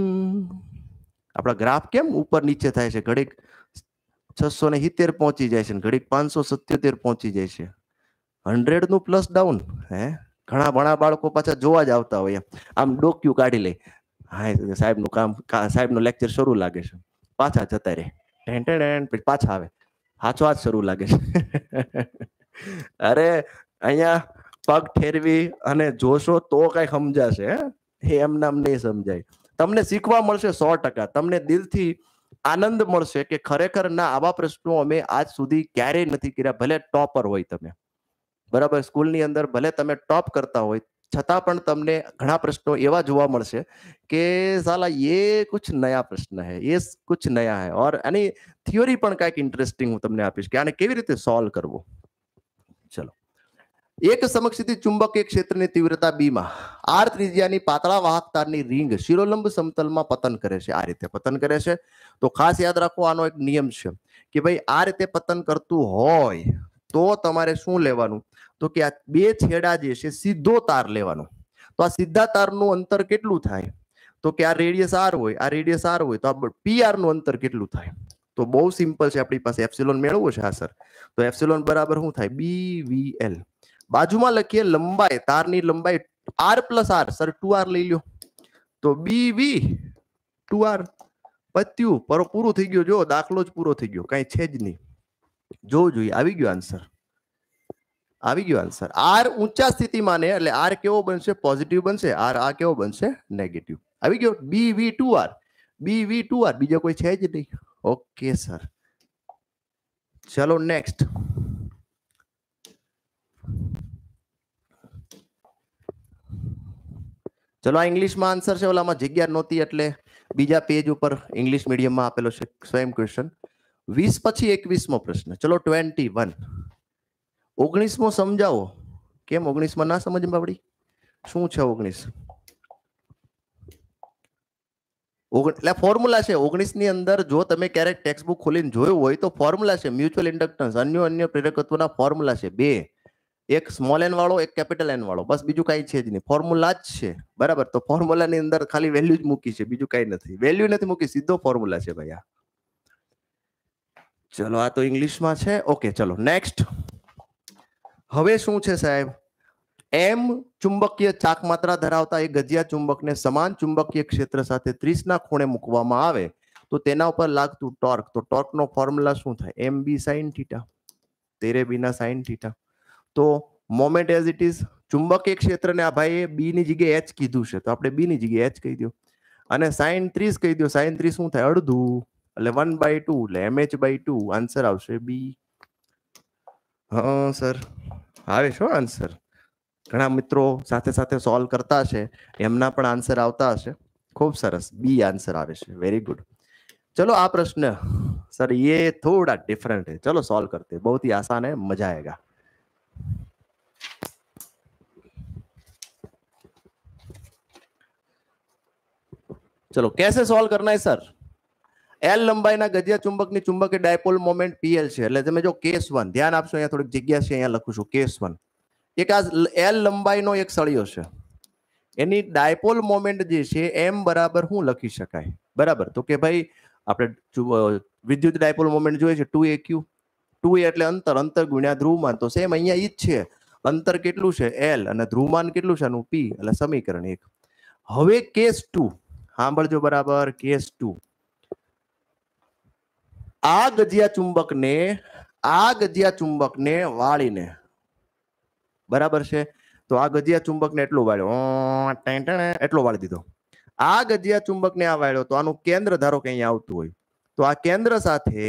આપણા ગ્રાફ કેમ ઉપર નીચે થાય છે ઘડીક છસો ને સિત્તેર પહોંચી જાય છે ઘડીક પાંચસો સત્યોતેર પહોંચી જાય છે હંડ્રેડ નું પ્લસ ડાઉન હે ઘણા ઘણા બાળકો પાછા જોવા જ આવતા હોય આમ ડોક્યુ કાઢી લે હા સાહેબનું કામ સાહેબનું લેક્ચર શરૂ લાગે છે પાછા જતા રહે પછી પાછા આવે હાચો હાથ શરૂ લાગે છે અરે અહીંયા પગ ઠેરવી અને જોશો તો કઈ સમજાશે એમ નામ નહીં સમજાય તમને શીખવા મળશે સો ટકા તમને દિલથી આનંદ મળશે કે ખરેખર ના આવા પ્રશ્નો અમે આજ સુધી ક્યારેય નથી કર્યા ભલે ટોપર હોય તમે બરાબર સ્કૂલની અંદર ભલે તમે ટોપ કરતા હોય છતાં પણ તમને ઘણા પ્રશ્નો એવા જોવા મળશે કે સાલા એ કુછ નયા પ્રશ્ન હે એ કુછ નયા હે ઓર એની થિયોરી પણ કાંઈક ઇન્ટરેસ્ટિંગ હું તમને આપીશ કે આને કેવી રીતે સોલ્વ કરવું ચલો એક સમક્ષિતિ ચુંબકીય ક્ષેત્રની તીવ્રતા બીમાં આર ત્રિજ્યાની પાતળા વાહક તારની રીંગ શિરોલંબ સમતલમાં પતન કરે છે આ રીતે પતન કરે છે તો ખાસ યાદ રાખો આનો એક નિયમ છે કે ભાઈ આ રીતે પતન કરતું હોય તો તમારે શું લેવાનું તો કે આ બે છેડા જે છે સીધો તાર લેવાનો તો આ સીધા તારનું અંતર કેટલું થાય તો કે આ રેડિયસ આર હોય આ રેડિયસ આર હોય તો આ પી નું અંતર કેટલું થાય તો બહુ સિમ્પલ છે આપણી પાસે એફસિલોન મેળવવું છે હા સર તો એપ્સિલોન બરાબર શું થાય બી વી એલ बाजू में लखीए लंबाई तार लंबाई R plus R sir two R लै लो तो बी बी टू आर पत्यू पर पूरु थी गो जो दाखिल पूरा थी गो कई नहीं जो जो आई गय आंसर आंसर आर ऊंचा स्थिति मैं आर केव बन सॉजिटिव बन सर आ केव बन सेगेटिव आई गो B V two R B V two R बीजा कोई है नहीं ओके सर चलो नेक्स्ट ચલો આ ઇંગ્લિશમાં આન્સર છે ઓલામાં જગ્યા નહોતી એટલે બીજા પેજ ઉપર ઇંગ્લિશ મીડિયમમાં આપેલો છે સ્વયં ક્વેશ્ચન વીસ પછી એકવીસમો પ્રશ્ન ચલો ટ્વેન્ટી વન ઓગણીસમો સમજાવો કેમ ઓગણીસમાં ના સમજ બાબડી શું છે ઓગણીસ એટલે ફોર્મ્યુલા છે ઓગણીસની અંદર જો તમે ક્યારેક ટેક્સ્ટ બુક ખોલીને જોયું હોય તો ફોર્મ્યુલા છે મ્યુચ્યુઅલ ઇન્ડક્ટન્સ અન્ય અન્ય પ્રેરકત્વના ફોર્મ્યુલા છે બે એક સ્મોલ એન વાળો એક કેપિટલ એન વાળો બસ બીજું કાંઈ છે જ નહીં ફોર્મ્યુલા જ છે બરાબર તો ફોર્મ્યુલાની અંદર ખાલી વેલ્યુ જ મૂકી છે બીજું કાંઈ નથી વેલ્યુ નથી મૂકી સીધો ફોર્મ્યુલા છે ભાઈ આ ચલો આ તો ઇંગ્લિશમાં છે ઓકે ચલો નેક્સ્ટ હવે શું છે સાહેબ એમ ચુંબકીય ચાક માત્રા ધરાવતા એ ગજિયા ચુંબકને સમાન ચુંબકીય ક્ષેત્ર સાથે ત્રીસના ખૂણે મૂકવામાં આવે તો તેના ઉપર લાગતું ટોર્ક તો ટોર્કનો ફોર્મ્યુલા શું થાય એમ બી સાઇન થીટા તેરે બીના સાઇન થીટા તો મોમેન્ટ એઝ ઇટ ઇઝ ચુંબકીય ક્ષેત્રને આ ભાઈએ બીની જગ્યાએ એચ કીધું છે તો આપણે બીની જગ્યાએ એચ કહી દો અને સાઇન ત્રીસ કહી દો સાઇન ત્રીસ શું થાય અડધું એટલે વન બાય ટુ એટલે M H by two answer આવશે બી હા સર આવે છો આન્સર ઘણા મિત્રો સાથે સાથે સોલ્વ કરતા છે એમના પણ આન્સર આવતા હશે ખૂબ સરસ બી આન્સર આવે છે વેરી ગુડ ચલો આ પ્રશ્ન સર એ થોડા ડિફરન્ટ હે ચલો સોલ્વ કરતે બહુ ही आसान है મજા આયેગા ચલો कैसे सॉल्व करना है सर એલ લંબાઈના ગજિયા ચુંબકની ચુંબકીય ડાયપોલ મોમેન્ટ પીએલ છે એટલે તમે જો કેસ વન ધ્યાન આપશો અહીંયા થોડીક જગ્યા છે અહીંયા લખું છું કેસ વન એક આ એલ લંબાઈનો એક સળિયો છે એની ડાયપોલ મોમેન્ટ જે છે એમ બરાબર હું લખી શકાય બરાબર તો કે ભાઈ આપણે વિદ્યુત ડાયપોલ મોમેન્ટ જોઈએ છે ટુ એ ક્યુ ટુ એટલે અંતર અંતર ગુણ્યા ધ્રુવમાન તો સેમ અહીંયા ઈ જ છે અંતર કેટલું છે એલ અને ધ્રુવમાન કેટલું છે એનું પી એટલે સમીકરણ એક હવે કેસ ટુ સાંભળજો બરાબર કેસ ટુ આ ગજિયા ચુંબકને આ ગજિયા ચુંબકને વાળીને બરાબર છે તો આ ગજિયા ચુંબકને એટલું વાળ્યો એટલો વાળી દીધો આ ગજિયા ચુંબકને આ વાળ્યો તો આનું કેન્દ્ર ધારો કે અહીંયા આવતું હોય તો આ કેન્દ્ર સાથે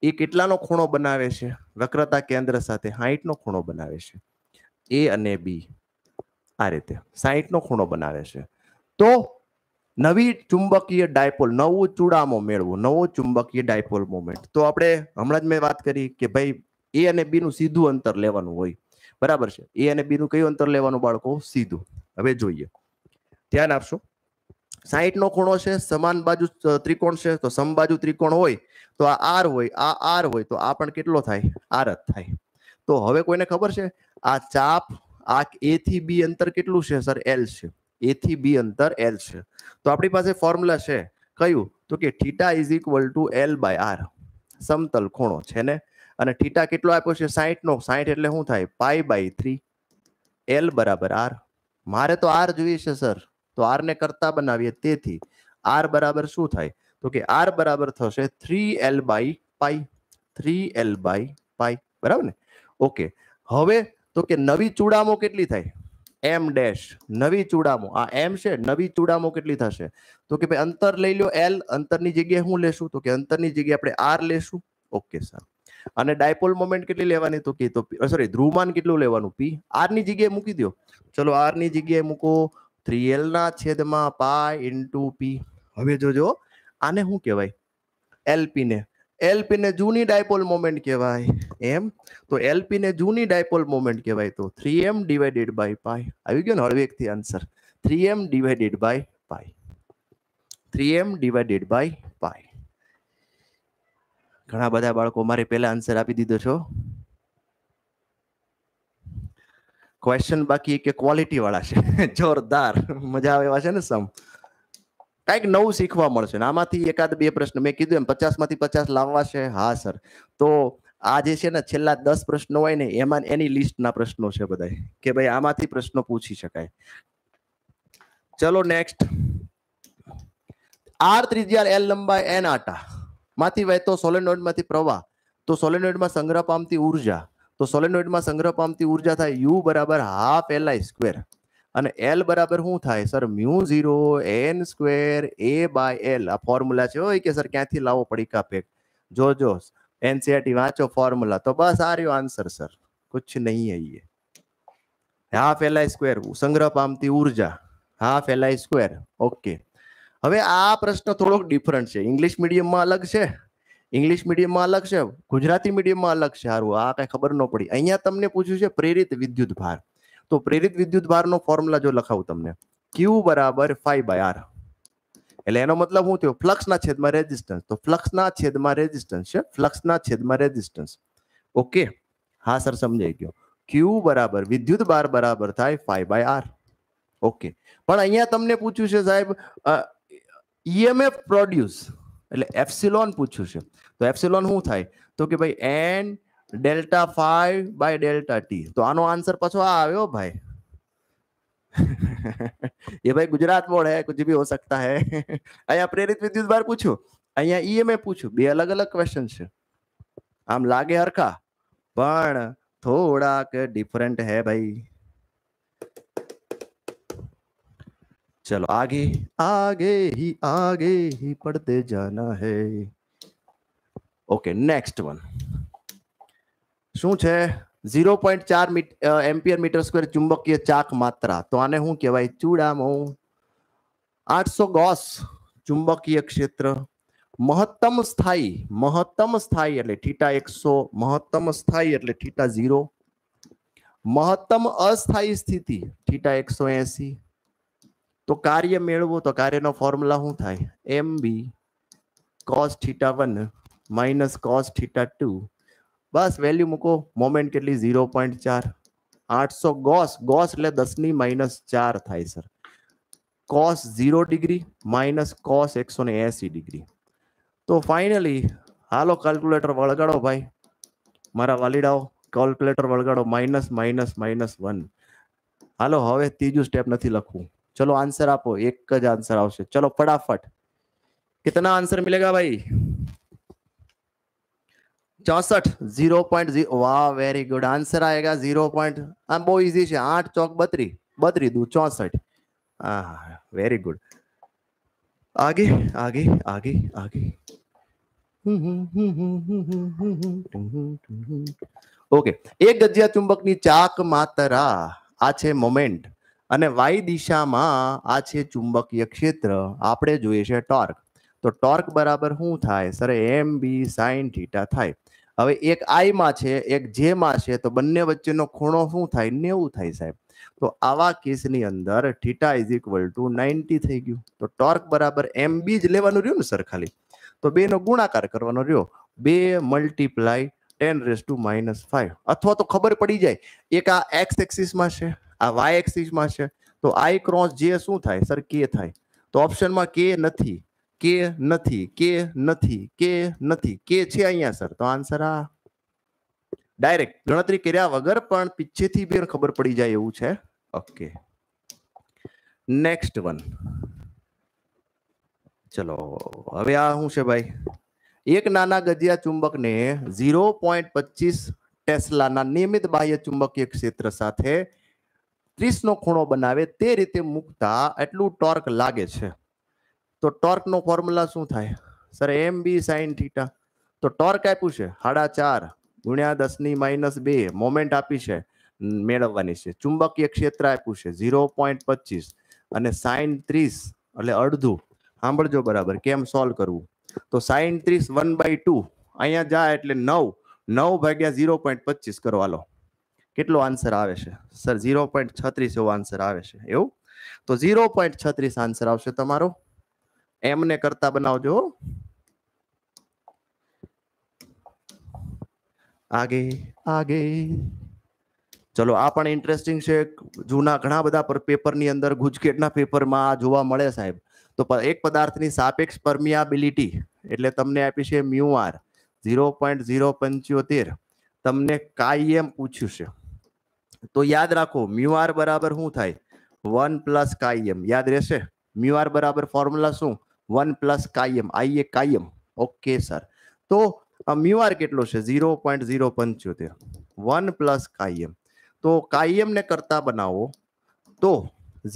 એ કેટલાનો ખૂણો બનાવે છે વક્રતા કેન્દ્ર સાથે સાહીઠનો ખૂણો બનાવે છે એ અને બી આ રીતે સાહીઠનો ખૂણો બનાવે છે તો નવી ચુંબકીય ડાયપોલ નવું ચૂડામો મેળવું નવો ચુંબકીય ડાયપોલ મોમેન્ટ તો આપણે હમણાં જ મેં વાત કરી કે ભાઈ એ અને બીનું સીધું અંતર લેવાનું હોય બરાબર છે એ અને બીનું કયું અંતર લેવાનું બાળકો સીધું હવે જોઈએ ધ્યાન આપશો સાહીઠ નો ખૂણો છે સમાન બાજુ ત્રિકોણ છે તો સમબાજુ ત્રિકોણ હોય તો આ આર હોય આ આર હોય તો આ પણ કેટલો થાય આર જ થાય તો હવે કોઈને ખબર છે આ ચાપ આ એ થી બી અંતર કેટલું છે સર એલ છે એ થી બી અંતર એલ છે તો આપણી પાસે ફોર્મ્યુલા છે કયું તો કે theta is equal to L by R સમતલ ખૂણો છે ને અને થીટા કેટલો આપ્યો છે સાહીઠ નો સાહીઠ એટલે શું થાય પાઈ બાય થ્રી એલ બરાબર આર મારે તો આર જોઈએ છે સર તો આરને કરતા બનાવીએ તેથી આર બરાબર શું થાય તો કે આર બરાબર થશે three L by pi three L by pi બરાબર ને ઓકે હવે તો કે નવી ચૂડામો કેટલી થાય એમ ડેશ નવી ચૂડામો આ એમ છે નવી ચૂડામો કેટલી થશે તો કે ભાઈ અંતર લઈ લો એલ અંતરની જગ્યાએ હું લેશું તો કે અંતરની જગ્યાએ આપણે આર લેશું ઓકે સર અને ડાયપોલ મોમેન્ટ કેટલી લેવાની તો કે તો સોરી ધ્રુવમાન કેટલું લેવાનું પી આરની જગ્યાએ મૂકી દો ચલો આરની જગ્યાએ મૂકો થ્રી એલના છેદમાં પાય ઇન્ટુ પી હવે જોજો આને શું કહેવાય એલપીને એલપીને જૂની ડાયપોલ મોમેન્ટ કહેવાય એમ તો એલપીને જૂની ડાયપોલ મોમેન્ટ કહેવાય તો three M divided by pi આવી ગયો ને હળવેકથી answer three M divided by pi three M divided by pi ઘણા બધા બાળકો મારે પહેલા આન્સર આપી દીધો છો ક્વેશ્ચન બાકી કે ક્વોલિટી વાળા છે જોરદાર મજા આવે એવા છે ને સમ કંઈક નવું શીખવા મળશે ને આમાંથી એકાદ બે પ્રશ્ન મેં કીધું એમ પચાસમાંથી પચાસ લાવવા છે હા સર તો આ જે છે ને છેલ્લા દસ પ્રશ્નો હોય ને એમાં એની લિસ્ટના પ્રશ્નો છે બધા કે ભાઈ આમાંથી પ્રશ્નો પૂછી શકાય ચલો નેક્સ્ટ આર ત્રિજ્યા એલ લંબાઈ એન આટા માંથી વહેતો સોલેનોઇડમાંથી પ્રવાહ તો સોલેનોઇડમાં સંગ્રહ પામતી ઉર્જા તો સોલેનોઇડમાં સંગ્રહ પામતી ઉર્જા થાય યુ બરાબર હાફ એલ આઈ સ્ક્વેર અને એલ બરાબર શું થાય sir mu zero N square A by L આ ફોર્મ્યુલા છે હોય કે સર ક્યાંથી લાવો પડીકા પેક જોજો એનસીઆરટી વાંચો ફોર્મ્યુલા તો બસ આ રહ્યો આન્સર સર કુછ નહીં હૈ યે હાફ એલ આઈ સ્ક્વેર સંગ્રહ પામતી ઉર્જા half L I square okay હવે આ પ્રશ્ન થોડોક ડિફરન્ટ છે ઇંગ્લિશ મીડિયમમાં અલગ છે इंग्लिश मीडियम માં લક્ષ્ય ગુજરાતી મીડિયમ માં લક્ષ્ય હરું આ કે ખબર નો પડી અહિયાં તમે પૂછ્યું છે પ્રેરિત વિદ્યુત ભાર તો પ્રેરિત વિદ્યુત ભાર નો ફોર્મ્યુલા જો લખાવું તમને q = phi / r એટલે એનો મતલબ શું થયો फ्लक्स ના છેદ માં રે ジ स्टेंस તો फ्लक्स ના છેદ માં રે ジ स्टेंस છે फ्लक्स ના છેદ માં રે ジ स्टेंस ઓકે હા સર સમજાઈ ગયું q = વિદ્યુત ભાર = થાય phi / r ઓકે પણ અહિયાં તમે પૂછ્યું છે સાહેબ emf પ્રોડ્યુસ એટલે એપ્સિલોન પૂછ્યું છે તો એપ્સિલોન શું થાય તો કે ભાઈ N delta phi by delta T તો આનો આન્સર પાછો આ આવ્યો ભાઈ એ ભાઈ ગુજરાત बोर्ड है कुछ भी हो सकता है અહીંયા પ્રેરિત વિદ્યુત બાર પૂછો અહીંયા મેં e પૂછ્યું બે અલગ અલગ ક્વેશ્ચન છે આમ લાગે હરખા પણ થોડાક ડિફરન્ટ હે ભાઈ चलो आगे आगे ही आगे ही पढ़ते जाना है ओके नेक्स्ट वन શું છે 0.4 મી એમ્પિયર મીટર સ્ક્વેર ચુંબકીય ચ າກ માત્રા તો આને હું કહેવાય ચુડામો 800 ગॉस ચુંબકીય ક્ષેત્ર મહત્તમ સ્થાયી મહત્તમ સ્થાયી એટલે થા 100 મહત્તમ સ્થાયી એટલે થા 0 મહત્તમ અસ્થાયી સ્થિતિ થા 180 તો કાર્ય મેળવો તો કાર્યનો ફોર્મ્યુલા શું થાય M B cos theta one minus cos theta two બસ વેલ્યુ મૂકો મોમેન્ટ કેટલી ઝીરો પોઈન્ટ ચાર આઠસો ગોસ ગોસ એટલે દસની માઇનસ ચાર થાય sir cos zero degree minus cos એકસો ને એસી ડિગ્રી તો ફાઇનલી હાલો કેલ્ક્યુલેટર વળગાડો ભાઈ મારા વાલીડાઓ કેલ્ક્યુલેટર વળગાડો માઇનસ માઇનસ માઇનસ વન હાલો હવે ત્રીજું સ્ટેપ નથી લખવું चलो આન્સર આપો એક જ આન્સર આવશે ચલો कितना आंसर मिलेगा भाई चौसठ जीरो पॉइंट जीरो वाह वेरी गुड आंसर आएगा जीरो पॉइंट हाँ, बहुत इजी है आठ चौक बतरी बतरी दू चौसठ वेरी गुड आगे आगे आगे आगे ઓકે એક ગજિયા ચુંબકની ચાક માત્ર આ છે મોમેન્ટ અને વાય દિશામાં આ છે ચુંબકીય ક્ષેત્ર આપણે જોઈએ છે ટોર્ક તો ટોર્ક બરાબર શું થાય sir M B sine theta થાય હવે એક આઈમાં છે એક જેમાં છે તો બંને વચ્ચેનો ખૂણો શું થાય નેવું થાય સાહેબ તો આવા કેસની અંદર theta is equal to ninety થઈ ગયું તો ટોર્ક બરાબર એમ બી જ લેવાનું રહ્યું ને સર ખાલી તો બેનો ગુણાકાર કરવાનો રહ્યો બે multiply ten raise to minus five અથવા તો ખબર પડી જાય એક આ એક્સ એક્સિસમાં છે આ વાય એક્સિસમાં છે તો આઈ ક્રોસ જે શું થાય સર કે થાય તો ઓપ્શનમાં કે નથી કે નથી કે નથી કે નથી કે છે અહીંયા સર તો આન્સર આ ડાયરેક્ટ ગણતરી કર્યા વગર પણ પીછેથી બી ખબર પડી જાય એવું છે ઓકે નેક્સ્ટ વન ચલો હવે આ શું છે ભાઈ એક નાના ગજિયા ચુંબકને ઝીરો પોઈન્ટ પચીસ ટેસ્લાના નિયમિત બાહ્ય ચુંબકીય ક્ષેત્ર સાથે ત્રીસનો ખૂણો બનાવે તે રીતે મૂકતા એટલું ટોર્ક લાગે છે તો ટોર્કનો ફોર્મ્યુલા શું થાય sir M B sine theta તો ટોર્ક આપ્યું છે સાડા ચાર ગુણ્યા દસની માઇનસ બે મોમેન્ટ આપી છે મેળવવાની છે ચુંબકીય ક્ષેત્ર આપ્યું છે ઝીરો પોઈન્ટ પચીસ અને સાઈન ત્રીસ એટલે અડધું સાંભળજો બરાબર કેમ સોલ્વ કરવું તો સાઈન ત્રીસ વન બાય ટુ અહીંયા જા એટલે નવ નવ ભાગ્યા ઝીરો પોઈન્ટ પચીસ કરવા લો કેટલો આન્સર આવે છે સર ઝીરો પોઈન્ટ છત્રીસ એવો આન્સર આવે છે એવું તો ઝીરો પોઈન્ટ છત્રીસ આન્સર આવશે તમારો એમને કરતા બનાવજો આગે આગે ચલો આ પણ ઇન્ટરેસ્ટિંગ છે જૂના ઘણા બધા પર પેપરની અંદર ગુજકેટના પેપરમાં આ જોવા મળે સાહેબ તો એક પદાર્થની સાપેક્ષ પરમિયાબિલિટી એટલે તમને આપી છે મ્યુઆર ઝીરો પોઈન્ટ ઝીરો પંચોતેર તમને કાયમ પૂછ્યું છે તો યાદ રાખો મ્યુઆર બરાબર શું થાય વન પ્લસ કાયમ યાદ રહેશે મ્યુઆર બરાબર ફોર્મ્યુલા શું વન પ્લસ કાયમ I A chi M okay sir તો મ્યુ આર કેટલો છે ઝીરો પોઈન્ટ ઝીરો પંચોતેર વન પ્લસ કાયમ તો કાયમને કરતા બનાવો તો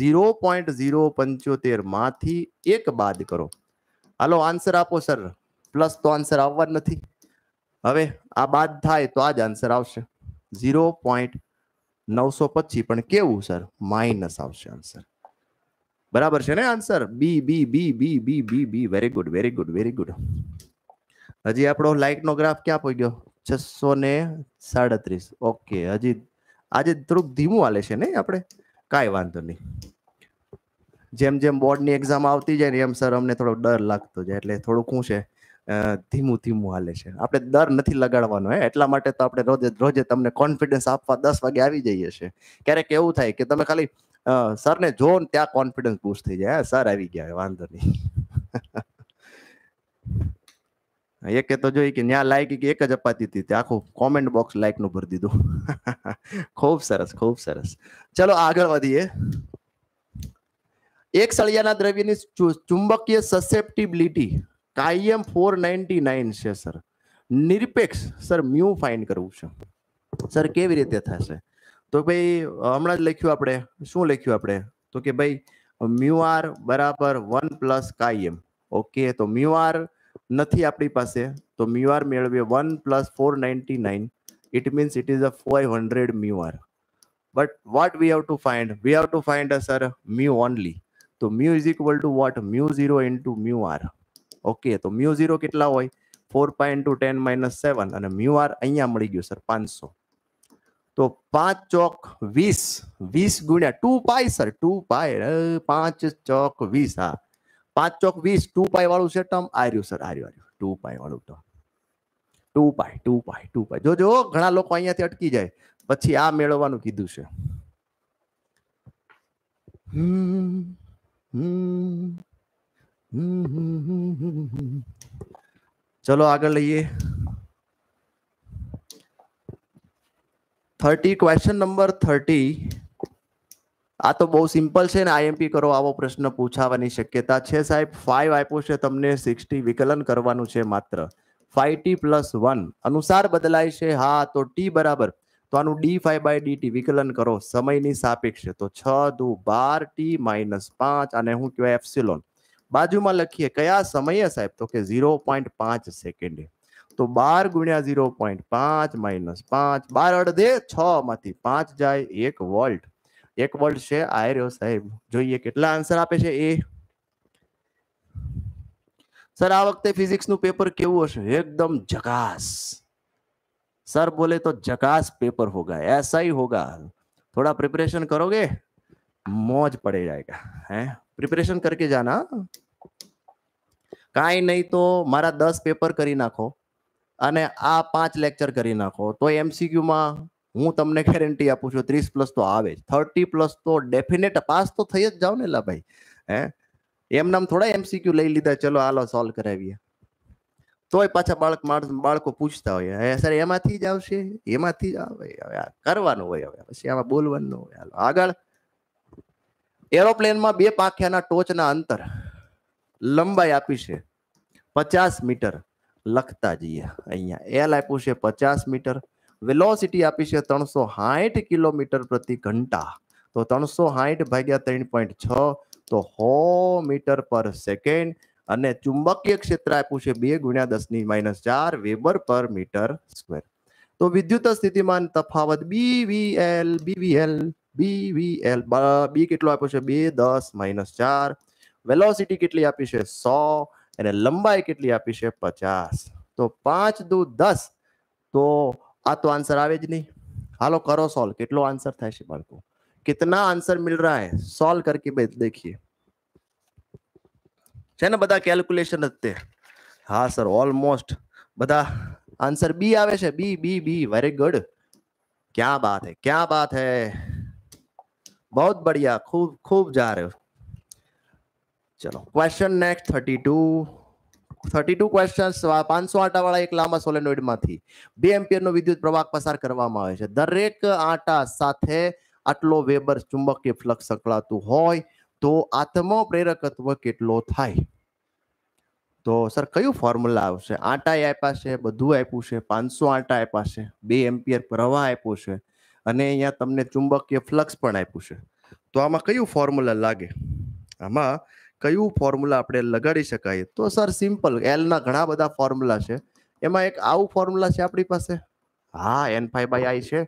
ઝીરો પોઈન્ટ ઝીરો પંચોતેરમાંથી એક બાદ કરો હાલો આન્સર આપો સર પ્લસ તો આન્સર આવવા નથી હવે આ બાદ થાય તો આ જ આન્સર આવશે ઝીરો પોઈન્ટ નવસો પચીસ પણ કેવું સર માઇનસ આવશે આન્સર બરાબર છે ને answer B B B B B B B very good very good very good હજી આપણો લાઇટનો ગ્રાફ ક્યાં પહોંચ્યો છસો ને સાડત્રીસ ઓકે હજી આજે થોડુંક ધીમું હાલે છે નહીં આપણે કાંઈ વાંધો નહીં જેમ જેમ બોર્ડની એક્ઝામ આવતી જાય ને એમ સર અમને થોડો ડર લાગતો જાય એટલે થોડુંક શું છે ધીમું ધીમું હાલે છે આપણે દર નથી લગાડવાનો હે એટલા માટે તો આપણે રોજે રોજે તમને કોન્ફિડન્સ આપવા દસ વાગે આવી જઈએ છીએ ક્યારેક એવું થાય કે તમે ખાલી સરને જો ત્યાં કોન્ફિડન્સ બૂસ્ટ થઈ જાય સર આવી ગયા વાંધો નહીં એક તો જોઈ કે ન્યા લાઈક કે એક જ અપાતી હતી તે આખું કોમેન્ટ બોક્સ લાઈક નું ભરી દીધું ખૂબ સરસ ખૂબ સરસ ચલો આગળ વધીએ એક સળિયાના દ્રવ્યની ચુંબકીય susceptibility chi M four ninety nine છે સર નિરપેક્ષ સર મ્યુ ફાઇન કરવું છે સર કેવી રીતે થશે તો ભાઈ હમણાં જ લખ્યું આપણે શું લખ્યું આપણે તો કે ભાઈ મ્યુઆર બરાબર વન પ્લસ કાયમ ઓકે તો મ્યુ નથી આપણી પાસે તો મ્યુઆર મેળવીએ one plus four ninety nine it means it is a 500 mu mu R but what we have to find we have to find a sir mu only તો mu is equal to what mu 0 into mu R okay તો mu zero કેટલા હોય four pi into ten minus seven અને mu R અહીંયા મળી ગયું sir પાંચસો તો પાંચ ચોક વીસ વીસ ગુણ્યા two pi sir two pi પાંચ ચોક વીસ હા પાંચ ચોક વીસ ટુ પાય વાળું છે ટર્મ આર્યું સર આર્યું આર્યું ટુ પાય વાળું term two pi two pi two pi જોજો ઘણા લોકો અહીંયાથી અટકી જાય પછી આ મેળવવાનું કીધું છે હમ હમ ચલો આગળ લઈએ થર્ટી ક્વેશ્ચન નંબર થર્ટી આ તો બહુ સિમ્પલ છે ને આઈએમપી કરો આવો પ્રશ્ન પૂછાવાની શક્યતા છે સાહેબ ફાઈવ આપ્યો છે તમને સિક્સટી વિકલન કરવાનું છે માત્ર ફાઈવ ટી પ્લસ વન અનુસાર બદલાય છે હા તો ટી બરાબર તો આનું D phi by D T વિકલન કરો સમયની સાપેક્ષે તો છ દુ બાર ટી માઇનસ પાંચ અને હું કહેવાય એફસિલોન બાજુમાં લખીએ કયા સમયે સાહેબ તો કે ઝીરો પોઈન્ટ પાંચ સેકન્ડે તો બાર ગુણ્યા ઝીરો પોઈન્ટ પાંચ માઇનસ પાંચ બાર અડધે છ માંથી પાંચ જાય એક વોલ્ટ એક વોલ્ટ છે આયરો સાહેબ જોઈએ કેટલા આન્સર આપે છે એ સર આ વખતે ફિઝિક્સનું પેપર કેવું હશે એકદમ જકાસ સર બોલે તો જકાસ પેપર હોગા ऐसा હોગા થોડા પ્રિપેરેશન કરોગે મોજ मौज જાયગા હે પ્રિપેરેશન प्रिपरेशन करके जाना કાંઈ નહીં તો મારા દસ પેપર કરી નાખો અને આ પાંચ લેક્ચર કરી નાખો તો એમસીક્યુમાં હું તમને ગેરંટી આપું છું ત્રીસ પ્લસ તો આવે જ થર્ટી પ્લસ તો ડેફિનેટ પાસ તો થઈ જ જાવ ને લા ભાઈ હે એમ નામ થોડા એમસીક્યુ લઈ લીધા ચલો આલો સોલ્વ કરાવીએ તોય પાછા બાળક માણસ બાળકો પૂછતા હોય હે સર એમાંથી જ આવશે એમાંથી જ આવે હવે કરવાનું હોય હવે પછી આમાં બોલવાનું હોય આગળ એરોપ્લેનમાં બે પાંખિયાના ટોચના અંતર લંબાઈ આપી છે પચાસ મીટર લખતા જઈએ અહીંયા એલ આપ્યું છે પચાસ મીટર વેલોસિટી આપી છે ત્રણસો સાઠ કિલોમીટર પ્રતિ ઘંટા તો ત્રણસો સાઠ ભાગ્યા ત્રણ પોઈન્ટ છ તો હો મીટર પર સેકન્ડ અને ચુંબકીય ક્ષેત્ર આપ્યું છે બે ગુણ્યા દસની માઇનસ ચાર વેબર પર મીટર સ્ક્વેર તો વિદ્યુત સ્થિતિમાન તફાવત બીવીએલ બીવીએલ બીવીએલ બી કેટલો આપ્યો છે બે દસ માઇનસ ચાર वेलोसिटी કેટલી આપી છે 100 અને લંબાઈ કેટલી આપી છે 50 તો 5 दू 10 તો આ તો આન્સર આવે જ નહીં હાલો કરો સોલ્વ કેટલો આન્સર થાય છે બ ルコ कितना आंसर मिल रहा है सॉल्व करके मैं देखिए છે ને બધા કેલ્ક્યુલેશન જતે હા સર ऑलमोस्ट બધા આન્સર बी આવે છે B B B very good क्या बात है क्या बात है बहुत बढ़िया खूब खूब जा रहे हो ચલો question next thirty two thirty two question પાંચસો આટાવાળા એક લાંબા સોલેનોઇડમાંથી બે એમ્પિયરનો વિદ્યુત પ્રવાહ પસાર કરવામાં આવે છે દરેક આટા સાથે આટલો વેબર ચુંબકીય ફ્લક્સ સંકળાતું હોય તો આત્મ પ્રેરકત્વ કેટલો થાય તો સર કયું ફોર્મ્યુલા આવશે આટા આપ્યા છે બધું આપ્યું છે પાંચસો આટા આપ્યા છે બે એમ્પિયર પ્રવાહ આપ્યો છે અને અહીંયા તમને ચુંબકીય ફ્લક્સ પણ આપ્યું છે તો આમાં કયું ફોર્મ્યુલા લાગે આમાં કયું ફોર્મ્યુલા આપણે લગાડી શકાય તો સર સિમ્પલ એલના ઘણા બધા ફોર્મ્યુલા છે એમાં એક આવું ફોર્મ્યુલા છે આપણી પાસે હા એન ફાઈવ બાય આઈ છે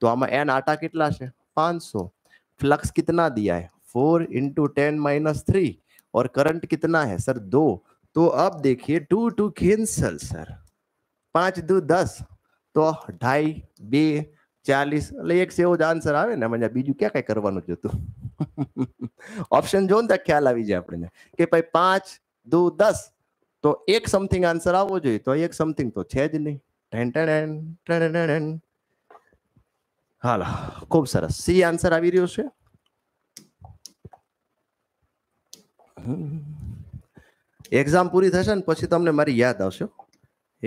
તો આમાં એન આટા કેટલા છે પાંચસો ફ્લક્સ कितना दिया है four into ten minus three और करंट कितना है सर दो तो अब देखिए ટુ टू कैंसल सर पाँच दो दस તો ઢાઈ બે ચાલીસ એટલે એક સેવો જ આન્સર આવે ને મને બીજું ક્યાં કાંઈ કરવાનું જ હતું ઓપ્શન જો ને ખ્યાલ આવી જાય આપણને કે ભાઈ પાંચ દુ દસ તો એક સમથિંગ આન્સર આવવો જોઈએ તો એક સમથિંગ તો છે જ નહીં હાલો ખૂબ સરસ સી આન્સર આવી રહ્યો છે એક્ઝામ પૂરી થશે ને પછી તમને મારી યાદ આવશે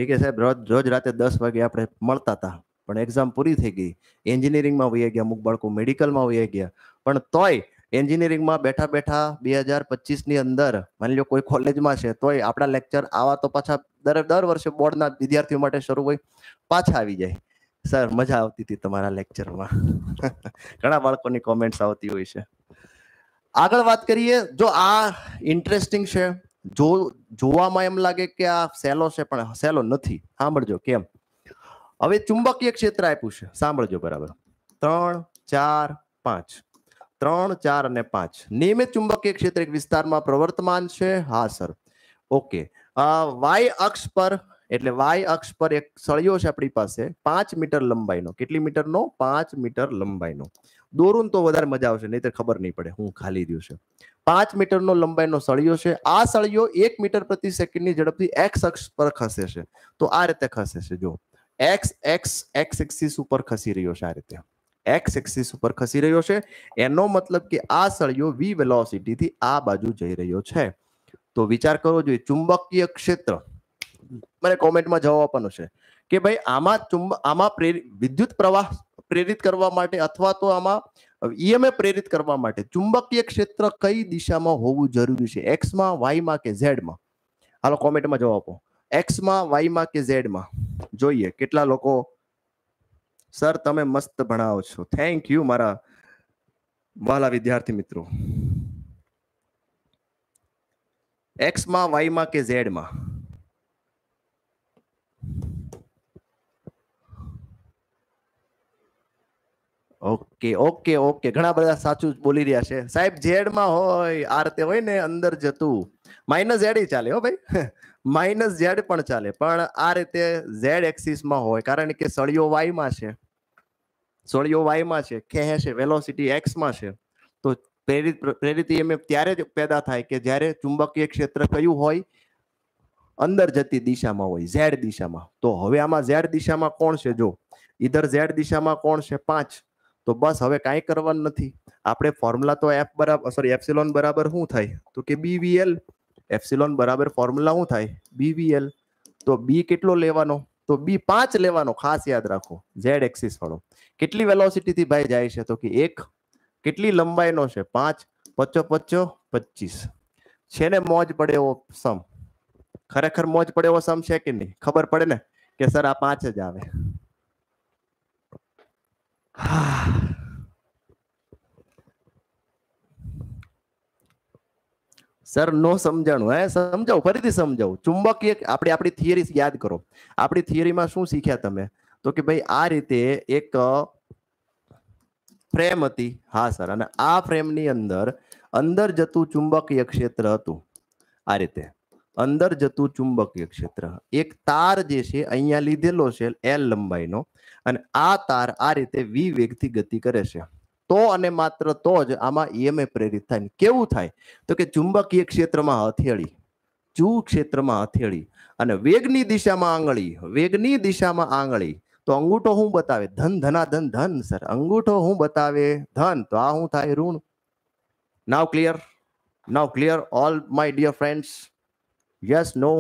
એ કે સાહેબ રોજ રોજ રાતે દસ વાગે આપણે મળતા હતા પણ એક્ઝામ પૂરી થઈ ગઈ એન્જિનિયરિંગમાં વહી ગયા અમુક બાળકો મેડિકલમાં વહી ગયા પણ તોય એન્જિનિયરિંગમાં બેઠા બેઠા બે હજાર પચીસની અંદર માની લો કોઈ કોલેજમાં છે તોય આપણા લેક્ચર આવા તો પાછા દર દર વર્ષે બોર્ડના વિદ્યાર્થીઓ માટે શરૂ હોય પાછા આવી જાય સર મજા આવતી હતી તમારા લેક્ચરમાં ઘણા બાળકોની કોમેન્ટ્સ આવતી હોય છે આગળ વાત કરીએ જો આ ઇન્ટરેસ્ટિંગ છે જો જોવામાં એમ લાગે કે આ સેલો છે પણ સેલો નથી સાંભળજો કેમ હવે ચુંબકીય ક્ષેત્ર આપ્યું છે સાંભળજો બરાબર ત્રણ ચાર પાંચ ત્રણ ચાર અને પાંચ નિયમિત ચુંબકીય ક્ષેત્ર એક વિસ્તારમાં પ્રવર્તમાન છે હા સર ઓકે વાય અક્ષ પર એટલે વાય અક્ષ પર એક સળિયો છે આપણી પાસે પાંચ મીટર લંબાઈનો કેટલી મીટરનો પાંચ મીટર લંબાઈનો દોરું તો વધારે મજા આવશે નહીં તો ખબર નહીં પડે હું ખાલી છે પાંચ મીટરનો લંબાઈનો સળિયો છે આ સળિયો એક મીટર પ્રતિ સેકન્ડની ઝડપથી એક્સ અક્ષ પર ખસે છે તો આ રીતે ખસે છે જો એક્સ એક્સ એક્સ એક્સિસ ઉપર ખસી રહ્યો છે આ રીતે એક્સ એક્સિસ ઉપર ખસી રહ્યો છે એનો મતલબ કે આ સળિયો વી વેલોસિટીથી આ બાજુ જઈ રહ્યો છે તો વિચાર કરવો જોઈએ ચુંબકીય ક્ષેત્ર મને કોમેન્ટમાં જવાબ આપવાનો છે કે ભાઈ આમાં ચુંબ આમાં વિદ્યુત પ્રવાહ પ્રેરિત કરવા માટે અથવા તો આમાં ઈએમએ પ્રેરિત કરવા માટે ચુંબકીય ક્ષેત્ર કઈ દિશામાં હોવું જરૂરી છે એક્સમાં વાયમાં કે ઝેડમાં હાલો કોમેન્ટમાં જવાબ આપો એક્સમાં વાયમાં કે ઝેડમાં જોઈએ કેટલા લોકો સર તમે મસ્ત ભણાવો છો થેન્ક યુ મારા વાલા વિદ્યાર્થી મિત્રો એક્સમાં વાયમાં કે ઝેડમાં ઓકે ઓકે ઓકે ઘણા બધા સાચું બોલી રહ્યા છે સાહેબ ઝેડમાં હોય આ રીતે હોય ને અંદર જતું માઇનસ ઝેડ ચાલે હો ભાઈ માઇનસ ઝેડ પણ ચાલે પણ આ રીતે ઝેડ એક્સિસમાં હોય કારણ કે સળિયો વાયમાં છે સોળિયો વાયમાં છે ખેહ છે વેલોસિટી એક્સમાં છે તો પ્રેરિત પ્રેરિત ઈએમએફ ત્યારે જ પેદા થાય કે જ્યારે ચુંબકીય ક્ષેત્ર કયું હોય અંદર જતી દિશામાં હોય ઝેડ દિશામાં તો હવે આમાં ઝેડ દિશામાં કોણ છે જો ઈધર ઝેડ દિશામાં કોણ છે પાંચ તો બસ હવે કાંઈ કરવાનું નથી આપણે ફોર્મ્યુલા તો એફ બરાબર સોરી એફસિલોન બરાબર શું થાય તો કે બીવીએલ એફસિલોન બરાબર ફોર્મ્યુલા શું થાય બીવીએલ તો બી કેટલો લેવાનો તો બી પાંચ લેવાનો ખાસ યાદ રાખો ઝેડ એક્સિસ વાળો કેટલી વેલોસિટીથી ભાઈ જાય છે તો કે એક કેટલી લંબાઈનો છે પાંચ પચો પચો પચીસ છે ને મોજ પડે એવો સમ ખરેખર મોજ પડે એવો સમ છે કે નહીં ખબર પડે ને કે સર આ પાંચ જ આવે સર નો સમજાણું હે સમજાવું ફરીથી સમજાવું ચુંબકીય આપણે આપણી થિયરી યાદ કરો આપણી થિયરીમાં શું શીખ્યા તમે તો કે ભાઈ આ રીતે એક ફ્રેમ હતી હા સર અને આ ફ્રેમની અંદર અંદર જતું ચુંબકીય ક્ષેત્ર હતું આ રીતે અંદર જતું ચુંબકીય ક્ષેત્ર એક તાર જે છે અહીંયા લીધેલો છે એલ લંબાઈનો અને આ તાર આ રીતે વિવેગથી ગતિ કરે છે તો અને માત્ર તો જ આમાં ઈએમએ પ્રેરિત થાય કેવું થાય તો કે ચુંબકીય ક્ષેત્રમાં હથેળી ચુ ક્ષેત્રમાં હથેળી અને વેગની દિશામાં આંગળી વેગની દિશામાં આંગળી तो अंगूठो हूं बतावे धन धना धन धन सर अंगूठो हूं बतावे धन तो आ हूं था ऋण now clear now clear all my dear friends yes no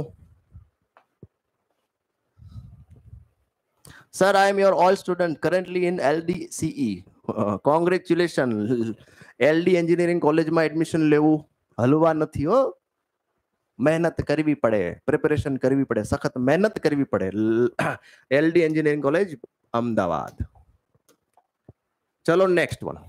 sir I am your all student currently in L D CE congratulation L D engineering college में एडमिशन लेव हलवा नहीं हो મહેનત કરવી પડે પ્રિપેરેશન કરવી પડે સખત મહેનત કરવી પડે એલડી એન્જિનિયરિંગ કોલેજ અમદાવાદ ચલો next one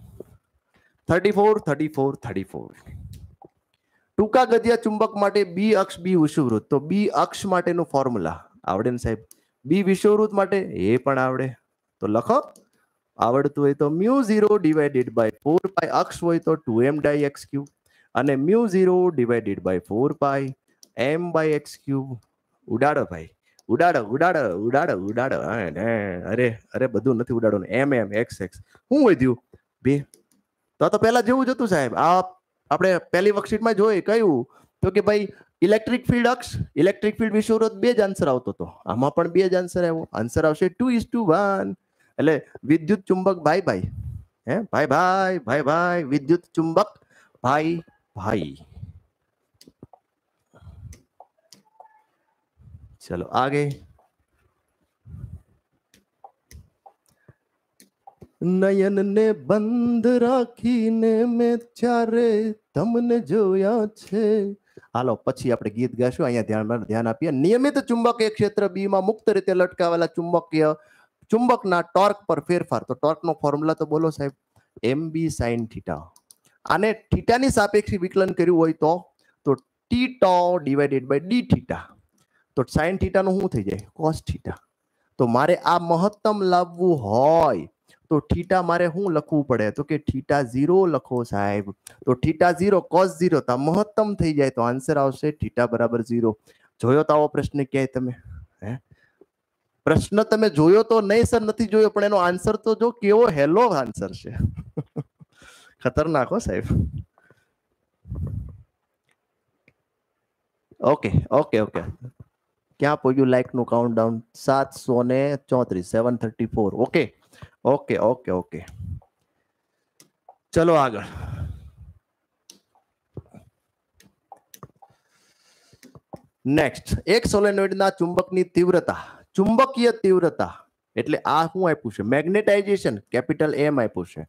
thirty four thirty four thirty four ટૂંકા ગતિયા ચુંબક માટે બી અક્ષ બી વિષુવૃત તો બી અક્ષ માટેનું ફોર્મ્યુલા આવડે ને સાહેબ બી વિષુવૃત માટે એ પણ આવડે તો લખો આવડતું હોય તો mu zero divided by four by અક્ષ હોય તો two M by X cube અને mu zero divided by four pi M by X cube ઉડાડો ભાઈ ઉડાડો ઉડાડો ઉડાડો ઉડાડો અરે અરે બધું નથી ઉડાડો એમ એમ એક્સ એક્સ શું વધ્યું બે તો તો પહેલા જેવું જ હતું સાહેબ આ આપણે પહેલી વર્કશીટમાં જોઈ કહ્યું તો કે ભાઈ ઇલેક્ટ્રિક ફિલ્ડ અક્ષ ઇલેક્ટ્રિક ફિલ્ડ વિષુવવૃત્ત બે જ આન્સર આવતો હતો આમાં પણ બે જ આન્સર આવ્યો આન્સર આવશે ટુ ઇઝ ટુ વન એટલે વિદ્યુત ચુંબક ભાઈ ભાઈ હે ભાઈ ભાઈ ભાઈ ભાઈ વિદ્યુત ચુંબક ભાઈ ભાઈ ચલો આગે નયન ને બંધ રાખીને મેં ચારે તમને જોયા છે હાલો પછી આપણે ગીત ગાશું અહીંયા ધ્યાનમાં ધ્યાન આપીએ નિયમિત ચુંબકીય ક્ષેત્ર બી માં મુક્ત રીતે લટકાવેલા ચુંબકીય ચુંબકના ટોર્ક પર ફેરફાર તો ટોર્કનો ફોર્મ્યુલા તો બોલો સાહેબ એમ બી સાઇન થીટા આને થીટાની સાપેક્ષે વિકલન કર્યું હોય તો તો T tau divided by D theta તો સાઇન થીટાનું શું થઈ જાય કોસ થીટા તો મારે આ મહત્તમ લાવવું હોય તો થીટા મારે શું લખવું પડે તો કે થીટા ઝીરો લખો સાહેબ તો થીટા ઝીરો કોસ ઝીરો તો મહત્તમ થઈ જાય તો આન્સર આવશે થીટા બરાબર ઝીરો જોયો તો આવો પ્રશ્ન ક્યાંય તમે હે પ્રશ્ન તમે જોયો તો નહીં સર નથી જોયો પણ એનો આન્સર તો જો કેવો હેલો આન્સર છે ખતરનાક હો સાહેબ ઓકે ઓકે ઓકે ક્યાં પહોંચ્યું લાઇકનું કાઉન્ટ ડાઉન સાતસો ને ચોત્રીસ seven thirty four okay okay okay okay ચલો આગળ નેક્સ્ટ એક સોલેનોઇડના ચુંબકની તીવ્રતા ચુંબકીય તીવ્રતા એટલે આ શું આપ્યું છે મેગ્નેટાઇઝેશન કેપિટલ એમ આપ્યું છે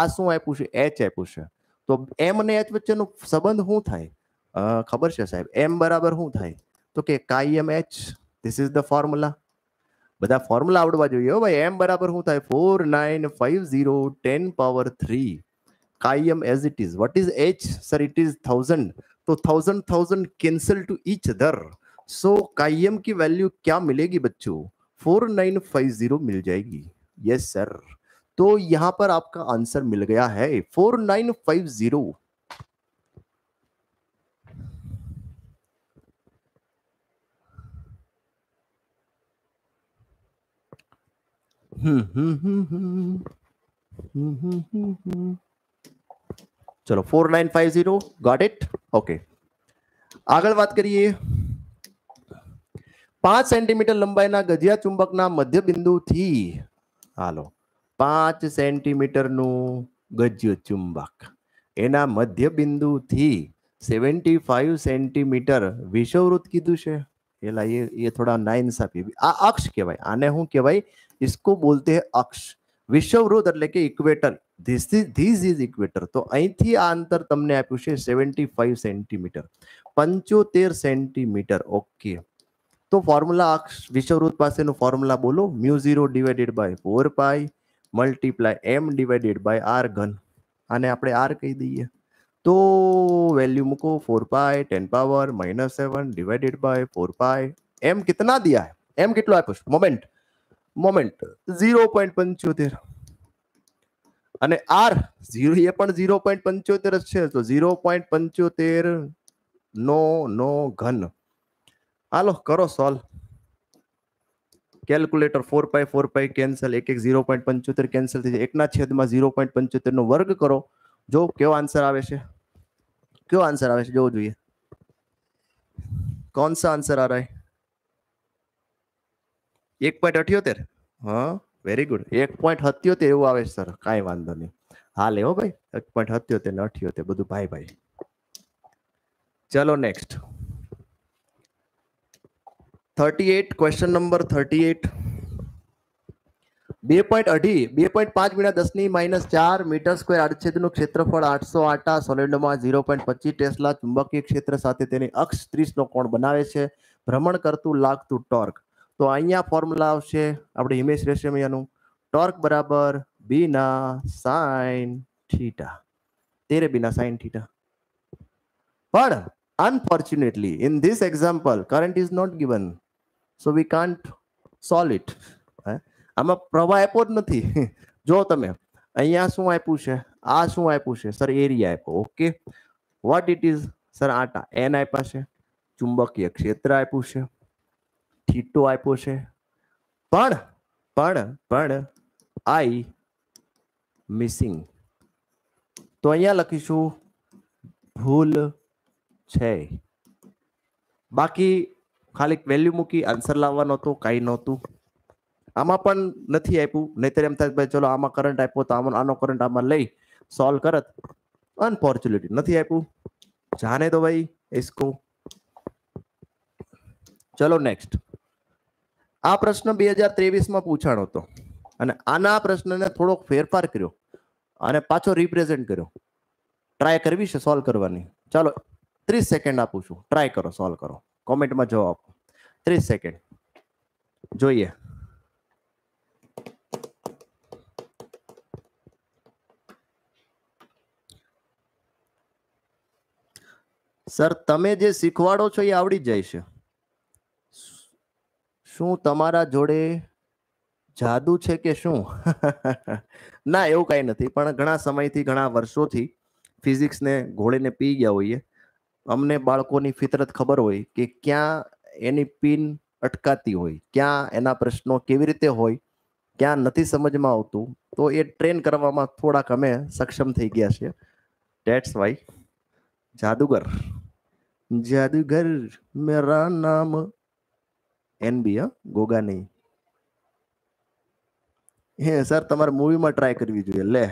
આ શું આપ્યું છે એચ આપ્યું છે તો એમ અને એચ વચ્ચેનો સંબંધ શું થાય ખબર છે સાહેબ એમ બરાબર શું થાય તો કે chi M H this is the formula બધા ફોર્મ્યુલા આવડવા જોઈએ ભાઈ એમ બરાબર શું થાય four nine five zero ten power three chi M as it is what is H sir it is thousand तो thousand thousand cancel to each other so chi M की value क्या मिलेगी बच्चों फोर नाइन फाइव जीरो मिल जाएगी yes yes, sir तो यहां पर आपका आंसर मिल गया है फोर नाइन फाइव जीरो चलो four nine five zero got it okay आगल बात करिए पांच सेंटीमीटर लंबाई ना गजिया चुंबक ना मध्य बिंदु थी हालो પાંચ સેન્ટીમીટરનું ગજ્ય ચુંબક એના મધ્ય બિંદુથી સેવન્ટી ફાઈવ સેન્ટીમીટર વિષવવૃત કીધું છે એલા એ એ થોડા નાઇન્સ નાઇન્સાફી આ અક્ષ કહેવાય આને શું કહેવાય ઇસ્કો બોલતે અક્ષ વિષવવૃત એટલે કે equator this this is equator તો અહીંથી આ અંતર તમને આપ્યું છે સેવન્ટી ફાઈવ સેન્ટીમીટર પંચોતેર સેન્ટીમીટર ઓકે તો ફોર્મ્યુલા અક્ષ વિષવવૃત પાસેનું ફોર્મ્યુલા બોલો mu zero divided by four pi multiply M divided by R ઘન આને આપણે આર કહી દઈએ તો વેલ્યુ મૂકો four pi ten power minus seven divided by four pi M कितना दिया है एम कितना है મોમેન્ટ મોમેન્ટ ઝીરો પોઈન્ટ પંચોતેર અને આર ઝીરો એ પણ ઝીરો પોઈન્ટ પંચોતેર જ છે તો ઝીરો પોઈન્ટ પંચોતેર નો નો ઘન હાલો કરો solve calculator four pi four pi cancel એક એક ઝીરો પોઈન્ટ પંચોતેર કેન્સલ થઈ જાય એકના છેદમાં ઝીરો પોઈન્ટ પંચોતેરનો વર્ગ કરો જો કેવો આન્સર આવે છે કયો આન્સર આવે છે જોવો જોઈએ કોણ સા આન્સર આ રહા એક પોઈન્ટ અઠ્યોતેર હા વેરી ગુડ એક પોઈન્ટ સત્યોતેર એવું આવે છે સર કાંઈ વાંધો નહીં હાલે હો ભાઈ એક પોઈન્ટ સત્યોતેર ને અઠ્યોતેર બધું ભાઈ ભાઈ ચલો next thirty 38 question number thirty 38 બે પોઈન્ટ અઢી બે પોઈન્ટ પાંચ ગુણ્યા દસની માઇનસ ચાર મીટર સ્ક્વેર આડછેદનું ક્ષેત્રફળ આઠસો આટા સોલેન્ડમાં ઝીરો પોઈન્ટ પચીસ ટેસ્લા ચુંબકીય ક્ષેત્ર સાથે તેની અક્ષ ત્રીસનો કોણ બનાવે છે ભ્રમણ કરતું લાગતું ટોર્ક તો અહીંયા ફોર્મ્યુલા આવશે આપણે હિમેશ રેશમિયાનું ટોર્ક બરાબર બીના સાઇન થીટા તેરે બીના સાઇન થીટા પણ unfortunately in this example current is not given so we can't solve it આમાં પ્રવાહ આપ્યો જ નથી જો તમે અહીંયા શું આપ્યું છે આ શું આપ્યું છે સર એરિયા આપ્યો okay what it is sir આટા એન આપ્યા છે ચુંબકીય ક્ષેત્ર આપ્યું છે થીટો આપ્યો છે પણ પણ પણ આઈ મિસિંગ તો અહીંયા લખીશું ભૂલ છે બાકી ખાલી વેલ્યુ મૂકી આન્સર લાવવાનો હતો કાંઈ નહોતું આમાં પણ નથી આપ્યું નહીતર એમ થાય ભાઈ ચલો આમાં કરંટ આપ્યો તો આમાં આનો કરંટ આમાં લઈ સોલ્વ કરત અનફોર્ચ્યુનેટલી નથી આપ્યું જાને તો ભાઈ ઇસકો ચલો નેક્સ્ટ આ પ્રશ્ન બે હજાર ત્રેવીસમાં પૂછાણો હતો અને આના પ્રશ્નને થોડોક ફેરફાર કર્યો અને પાછો રિપ્રેઝેન્ટ કર્યો ટ્રાય કરવી છે સોલ્વ કરવાની ચાલો ત્રીસ સેકન્ડ આપું છું ટ્રાય કરો સોલ્વ કરો કોમેન્ટમાં જવાબ આપો ત્રીસ સેકન્ડ જોઈએ સર તમે જે શીખવાડો છો એ આવડી જાય છે શું તમારા જોડે જાદુ છે કે શું ના એવું કાંઈ નથી પણ ઘણા સમયથી ઘણા વર્ષોથી ફિઝિક્સને ઘોડેને પી ગયા હોઈએ અમને બાળકોની ફિતરત ખબર હોય કે ક્યાં એની પિન અટકાતી હોય ક્યાં એના પ્રશ્નો કેવી રીતે હોય ક્યાં નથી સમજમાં આવતું તો એ ટ્રેન કરવામાં થોડાક અમે સક્ષમ થઈ ગયા છે ટેટ્સ વાય જાદુગર જાદુગર મેરા નામ એનબી હા ગોગા નહીં હે સર તમારે મૂવીમાં ટ્રાય કરવી જોઈએ લે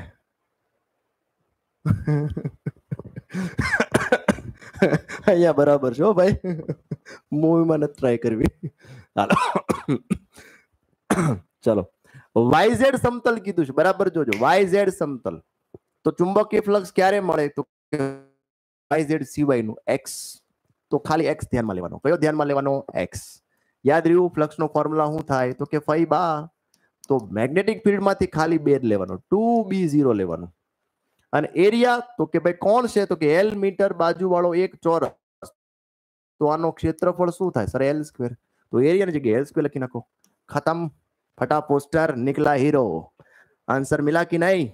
અહીંયા બરાબર છો ભાઈ મૂવીમાં નથી ટ્રાય કરવી ચાલો ચલો ઝેડ સમતલ કીધું છે બરાબર જોજો વાય ઝેડ સમતલ તો ચુંબકીય ફ્લક્સ ક્યારે મળે તો વાયઝેડ સિવાયનું એક્સ તો ખાલી એક્સ ધ્યાનમાં લેવાનો કયો ધ્યાનમાં લેવાનો એક્સ યાદ રહ્યું ફ્લક્સનો ફોર્મ્યુલા શું થાય તો કે ફાઈ બા તો મેગ્નેટિક ફિલ્ડમાંથી ખાલી બે લેવાનો ટુ બી ઝીરો લેવાનું અને એરિયા તો કે ભાઈ કોણ છે તો કે એલ મીટર બાજુવાળો એક ચોરસ તો આનો ક્ષેત્રફળ શું થાય સર એલ સ્ક્વેર તો એરિયાની જગ્યાએ એલ સ્ક્વેર લખી નાખો ખતમ ફટા પોસ્ટર નિકલા હીરો आंसर मिला कि नहीं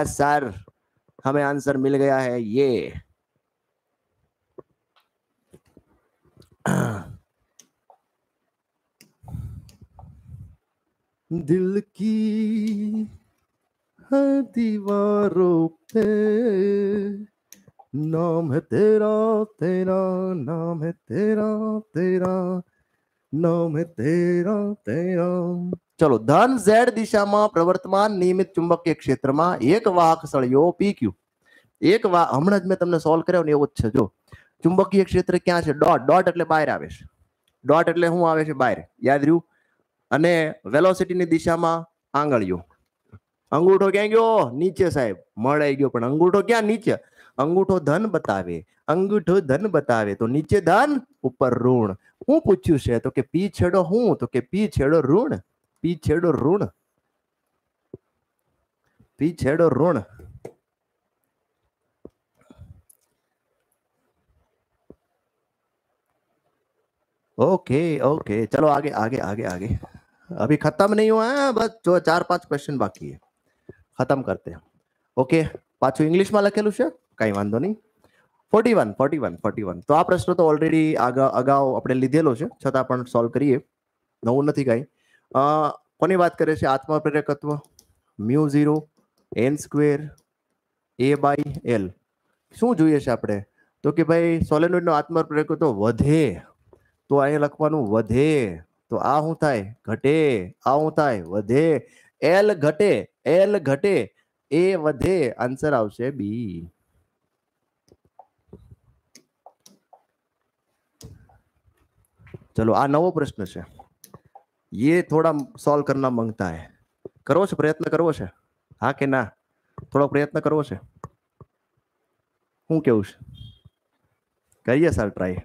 यस सर हमें आंसर मिल गया है ये दिल की है दीवारों पे नाम है तेरा तेरा नाम है तेरा तेरा नाम है તેરા તેરા ચલો ધન ઝેડ દિશામાં પ્રવર્તમાન નિયમિત ચુંબકીય ક્ષેત્રમાં એક વાહક સળિયો PQ એક વાહ હમણાં જ મેં તમને સોલ્વ કર્યો ને એવો જ છે જો ચુંબકીય ક્ષેત્ર ક્યાં છે ડોટ ડોટ એટલે બહાર આવે છે ડોટ એટલે શું આવે છે બહાર યાદ રહ્યું અને વેલોસિટીની દિશામાં આંગળીઓ अंगूठो क्या गो नीचे साहब मई गो अंगूठो क्या नीचे अंगूठो धन बतावे अंगूठो धन बतावे तो नीचे धन ऊपर ऋण हूँ पूछू से तो पी छेड़ो हूँ तो पी छेड़ो ऋण पी छेड़ो ऋण पी छेड़ो ऋण ओके ओके चलो आगे आगे आगे आगे अभी खत्म नहीं हुआ है बस जो चार पांच क्वेश्चन बाकी है ખતમ કરતે ઓકે પાછું ઇંગ્લિશમાં લખેલું છે કંઈ વાંધો નહીં forty one forty one forty one તો આ પ્રશ્ન તો ઓલરેડી અગાઉ આપણે લીધેલો છે છતાં પણ સોલ્વ કરીએ નવું નથી કાંઈ કોની વાત કરે છે આત્મપ્રેરકત્વ mu zero N square A by L શું જોઈએ છે આપણે તો કે ભાઈ સોલેનોઇડનો આત્મપ્રેરક તો વધે તો અહીંયા લખવાનું વધે તો આ શું થાય ઘટે આ શું થાય વધે એલ ઘટે એલ ઘટે એ વધે આન્સર આવશે બી ચલો આ નવો પ્રશ્ન છે ये થોડા સોલ્વ કરના માંગતા હે કરવો છે પ્રયત્ન કરવો છે હા કે ના થોડો પ્રયત્ન કરવો છે હું કેવું છે કરીએ સર ટ્રાય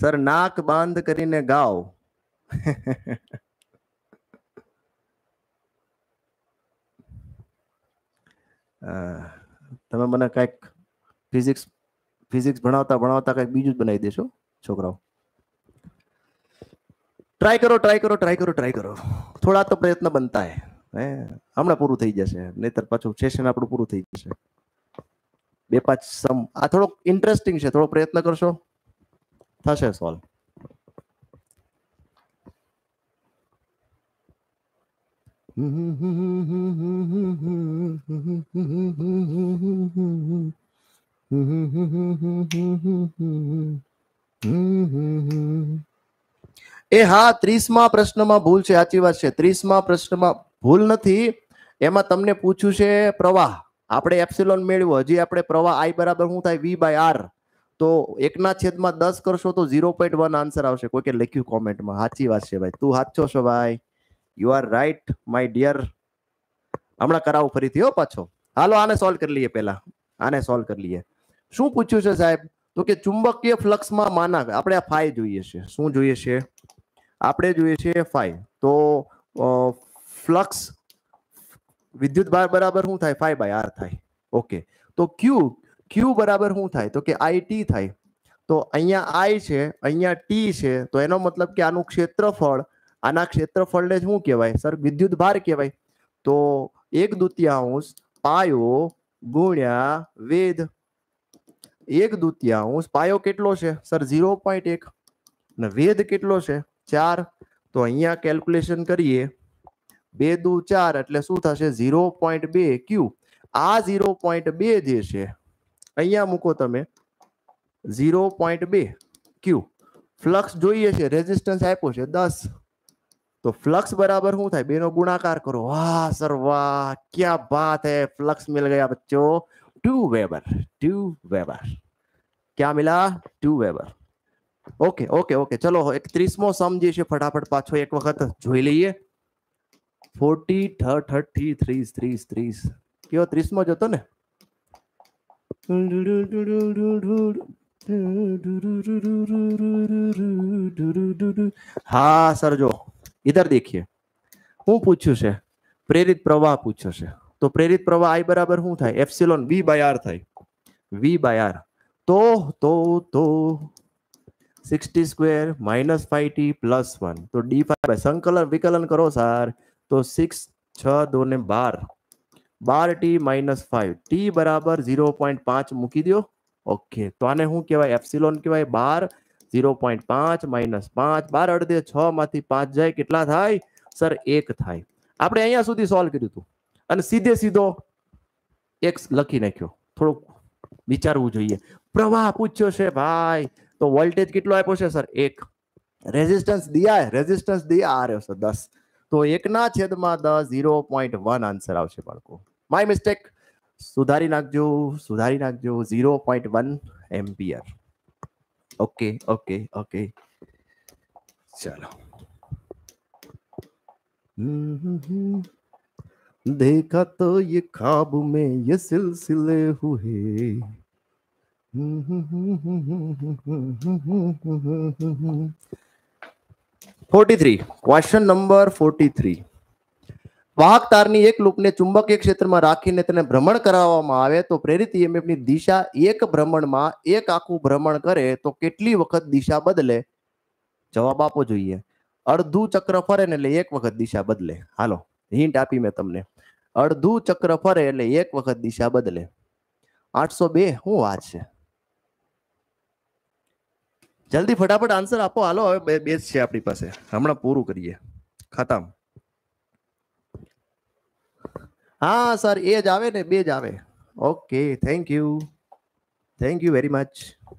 સર નાક બાંધ કરીને ગાઓ તમે મને કંઈક ફિઝિક્સ ફિઝિક્સ ભણાવતા ભણાવતા કંઈક બીજું જ બનાવી દેશો છોકરાઓ ટ્રાય કરો ટ્રાય કરો ટ્રાય કરો ટ્રાય કરો થોડા તો પ્રયત્ન બનતા હે હે હમણાં પૂરું થઈ જશે નહીતર પાછું સેશન આપણું પૂરું થઈ જશે બે પાંચ સમ આ થોડોક ઇન્ટરેસ્ટિંગ છે થોડો પ્રયત્ન કરશો થશે સોલ્વ એ હા ત્રીસમા પ્રશ્નમાં ભૂલ છે સાચી વાત છે ત્રીસમા પ્રશ્નમાં ભૂલ નથી એમાં તમને પૂછ્યું છે પ્રવાહ આપણે એપ્સિલોન મેળવ્યું હજી આપણે પ્રવાહ આઈ બરાબર શું થાય વી બાય આર તો એકના છેદમાં દસ કરશો તો ઝીરો પોઈન્ટ વન આન્સર આવશે કોઈ કે લખ્યું કોમેન્ટમાં સાચી વાત છે ભાઈ તું સાચો છો ભાઈ you are right my dear હમણાં કરાવું ફરીથી હો પાછો હાલો આને સોલ્વ કરી લઈએ પહેલા આને સોલ્વ કરી લઈએ શું પૂછ્યું છે સાહેબ તો કે ચુંબકીય ફ્લક્સમાં માના આપણે આ ફાઈ જોઈએ છે શું જોઈએ છે આપણે જોઈએ છીએ ફાઈ તો ફ્લક્સ વિદ્યુત ભાર બરાબર શું થાય ફાઈ બાય આર થાય ઓકે તો ક્યુ ક્યુ બરાબર શું થાય તો કે આઈ ટી થાય તો અહીંયા આઈ છે અહીંયા ટી છે તો એનો મતલબ કે આનું ક્ષેત્રફળ આના ક્ષેત્રફળને શું કહેવાય સર વિદ્યુત ભાર કહેવાય તો એક દુત્યાંશ પાયો ગુણ્યા વેધ એક દુત્યાંશ પાયો કેટલો છે સર ઝીરો પોઈન્ટ એક અને વેધ કેટલો છે ચાર તો અહીંયા કેલ્ક્યુલેશન કરીએ બે દુ ચાર એટલે શું થશે ઝીરો પોઈન્ટ બે ક્યુ આ ઝીરો પોઈન્ટ બે જે છે અહીંયા મૂકો તમે ઝીરો પોઈન્ટ બે ક્યુ ફ્લક્સ જોઈએ છે રેઝિસ્ટન્સ આપ્યો છે દસ तो फ्लक्स बराबर हूं था बेनो गुणाकार करो वाह सर वाह क्या बात है फ्लक्स मिल गया बच्चों टू वेबर टू वेबर क्या मिला two weber okay okay okay चलो एक त्रीसमो समझी फटाफट पाछो एक वक्त जो लीए फोर्टी थर्टी थ्री त्रीस त्रीस क्यों त्रीसमो जो तो ने हा सर जो इधर देखिए हूँ पूछू से प्रेरित प्रवाह पूछो से तो प्रेरित प्रवाह आई बराबर हूँ था एफसिलोन वी बायर था वी बायर तो तो तो sixty square minus five T plus one तो डी फाइव संकलन विकलन करो सर तो सिक्स छ दो ने बार बार टी माइनस फाइव टी बराबर जीरो पॉइंट पांच मुकी दियो ओके तो आने हूँ कहवा एफसिलोन कहवा बार ઝીરો પોઈન્ટ પાંચ માઇનસ પાંચ બાર અડધે છ માંથી પાંચ જાય કેટલા થાય સર એક થાય આપણે અહીંયા સુધી સોલ્વ કર્યું હતું અને સીધે સીધો એક લખી નાખ્યો થોડુંક વિચારવું જોઈએ પ્રવાહ પૂછ્યો છે ભાઈ તો વોલ્ટેજ કેટલો આપ્યો છે સર એક રેઝિસ્ટન્સ દિયા રેઝિસ્ટન્સ દિયા આ રહ્યો સર દસ તો એકના છેદમાં દસ ઝીરો પોઈન્ટ વન આન્સર આવશે બાળકો માય મિસ્ટેક સુધારી નાખજો સુધારી નાખજો zero point one ampere okay okay okay चलो देखा तो ये खाब में ये सिलसिले हुए forty three question number forty three વાહક તારની એક લૂપને ચુંબકીય ક્ષેત્રમાં રાખીને તેને ભ્રમણ કરાવવામાં આવે તો પ્રેરિત ઈએમએફની દિશા એક ભ્રમણમાં એક આખું ભ્રમણ કરે તો કેટલી વખત દિશા બદલે જવાબ આપવો જોઈએ અડધું ચક્ર ફરે ને એટલે એક વખત દિશા બદલે હાલો હિન્ટ આપી મેં તમને અડધું ચક્ર ફરે એટલે એક વખત દિશા બદલે આઠસો બે શું વાત છે જલ્દી ફટાફટ આન્સર આપો હાલો હવે બે જ છે આપણી પાસે હમણાં પૂરું કરીએ ખતમ હા સર એ જ આવે ને બે જ આવે okay thank you thank you very much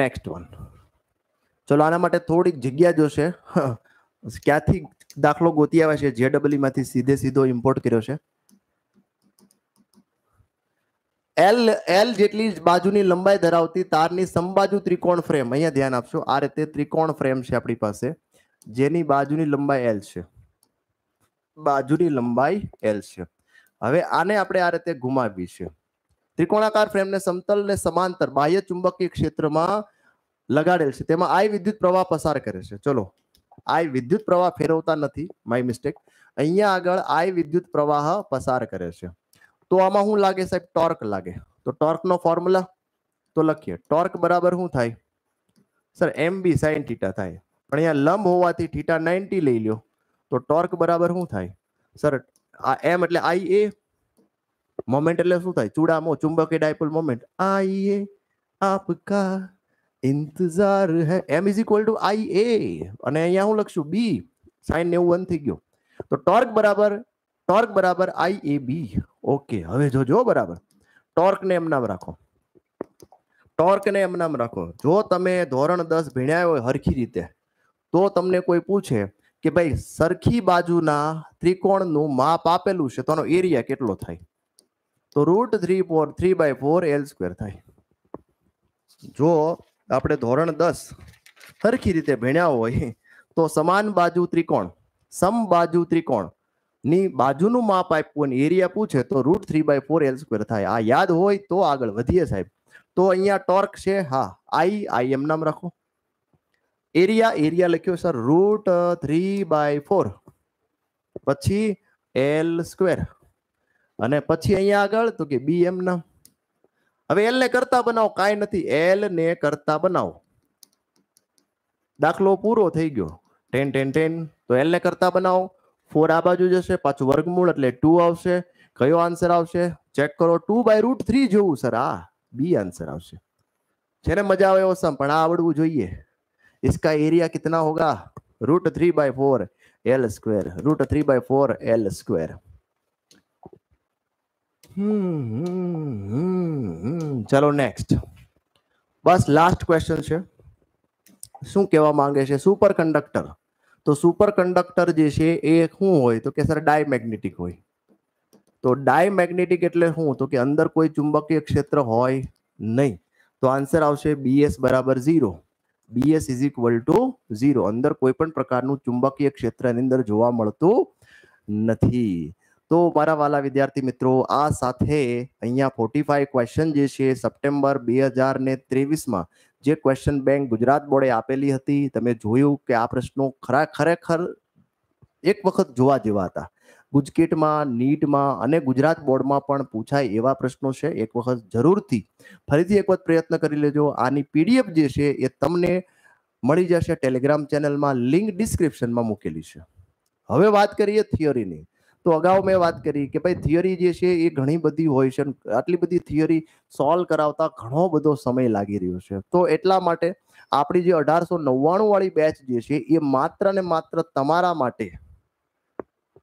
next one ચલો આના માટે થોડીક જગ્યા જોશે ક્યાંથી દાખલો ગોતી આવે છે જેડબલી માંથી સીધે સીધો ઇમ્પોર્ટ કર્યો છે એલ એલ જેટલી બાજુની લંબાઈ ધરાવતી તારની સમબાજુ ત્રિકોણ ફ્રેમ અહીંયા ધ્યાન આપશો આ રીતે ત્રિકોણ ફ્રેમ છે આપણી પાસે જેની બાજુની લંબાઈ એલ છે બાજુની લંબાઈ એલ છે હવે આને આપણે આ રીતે ઘુમાવી છે ત્રિકોણાકાર ફ્રેમને સમતલ ને સમાંતર બાહ્ય ચુંબકીય ક્ષેત્રમાં લગાડેલ છે તેમાં આઈ વિદ્યુત પ્રવાહ પસાર કરે છે ચલો આઈ વિદ્યુત પ્રવાહ ફેરવતા નથી માય મિસ્ટેક અહીંયા આગળ આઈ વિદ્યુત પ્રવાહ પસાર કરે છે તો આમાં શું લાગે સાહેબ ટોર્ક લાગે તો ટોર્કનો ફોર્મ્યુલા તો લખીએ ટોર્ક બરાબર શું થાય sir M B sine theta થાય પણ અહીંયા લંબ હોવાથી થીટા નાઇન્ટી લઈ લ્યો તો ટોર્ક બરાબર શું થાય સર આ એમ એટલે આઈ એ મોમેન્ટ એટલે શું થાય ચૂડામો ચુંબકીય ડાયપોલ મોમેન્ટ આઈ એ આપકા ઇન્તઝાર હે M is equal to I A અને અહીંયા હું લખશું બી સાઈન નેવું વન થઈ ગયો તો ટોર્ક બરાબર ટોર્ક બરાબર આઈ એ બી ઓકે હવે જોજો બરાબર ટોર્કને એમ નામ રાખો ટોર્કને એમ નામ રાખો જો તમે ધોરણ દસ ભીણ્યા હોય હરખી રીતે તો તમને કોઈ પૂછે કે ભાઈ સરખી બાજુના ત્રિકોણનું માપ આપેલું છે તો આનો એરિયા કેટલો થાય તો root three four three by four L square થાય જો આપણે ધોરણ દસ સરખી રીતે ભેણ્યા હોય તો સમાન બાજુ ત્રિકોણ સમ બાજુ ત્રિકોણ ની બાજુનું માપ આપ્યું અને એરિયા પૂછે તો root three by four L square થાય આ યાદ હોય તો આગળ વધીએ સાહેબ તો અહીંયા ટોર્ક છે હા આઈ આઈ એમ નામ રાખો એરિયા એરિયા લખ્યો sir root three by four પછી એલ સ્ક્વેર અને પછી અહીંયા આગળ તો કે બી એમ ના હવે એલ ને કરતા બનાવો કાંઈ નથી એલ ને કરતા બનાવો દાખલો પૂરો થઈ ગયો ટેન ટેન ટેન તો એલ ને કરતા બનાવો ફોર આ બાજુ જશે પાછું વર્ગમૂળ એટલે ટુ આવશે કયો આન્સર આવશે ચેક કરો ટુ બાય રૂટ થ્રી જેવું સર આ બી આન્સર આવશે જેને મજા આવે એવો સમ પણ આ આવડવું જોઈએ इसका एरिया कितना होगा √3/4 l² √3/4 l² हम्म हम्म चलो नेक्स्ट बस लास्ट क्वेश्चन छे શું કેવા માંગે છે સુપર કન્ડક્ટર તો સુપર કન્ડક્ટર જે છે એ શું હોય તો કે સર ડાયમેગ્નેટિક હોય તો ડાયમેગ્નેટિક એટલે શું તો કે અંદર કોઈ चुंबकीय ક્ષેત્ર હોય નહીં તો આન્સર આવશે bs = 0 BS is equal to 0 અંદર કોઈ પણ પ્રકારનું ચુંબકીય ક્ષેત્ર એની અંદર જોવા મળતું નથી તો મારા વાલા વિદ્યાર્થી મિત્રો આ સાથે અહીંયા ફોર્ટી ફાઈવ ક્વેશ્ચન જે છે સપ્ટેમ્બર બે હજાર ને ત્રેવીસમાં જે ક્વેશ્ચન બેંક ગુજરાત બોર્ડે આપેલી હતી તમે જોયું કે આ પ્રશ્નો ખરા ખરેખર એક વખત જોવા જેવા હતા ગુજકેટમાં નીટમાં અને ગુજરાત બોર્ડમાં પણ પૂછાય એવા પ્રશ્નો છે એક વખત જરૂરથી ફરીથી એક વખત પ્રયત્ન કરી લેજો આની પીડીએફ જે છે એ તમને મળી જશે ટેલિગ્રામ ચેનલમાં લિંક ડિસ્ક્રિપ્શનમાં મૂકેલી છે હવે વાત કરીએ થિયરીની તો અગાઉ મેં વાત કરી કે ભાઈ થિયરી જે છે એ ઘણી બધી હોય છે આટલી બધી થિયરી સોલ્વ કરાવતા ઘણો બધો સમય લાગી રહ્યો છે તો એટલા માટે આપણી જે અઢારસો નવ્વાણું વાળી બેચ જે છે એ માત્ર ને માત્ર તમારા માટે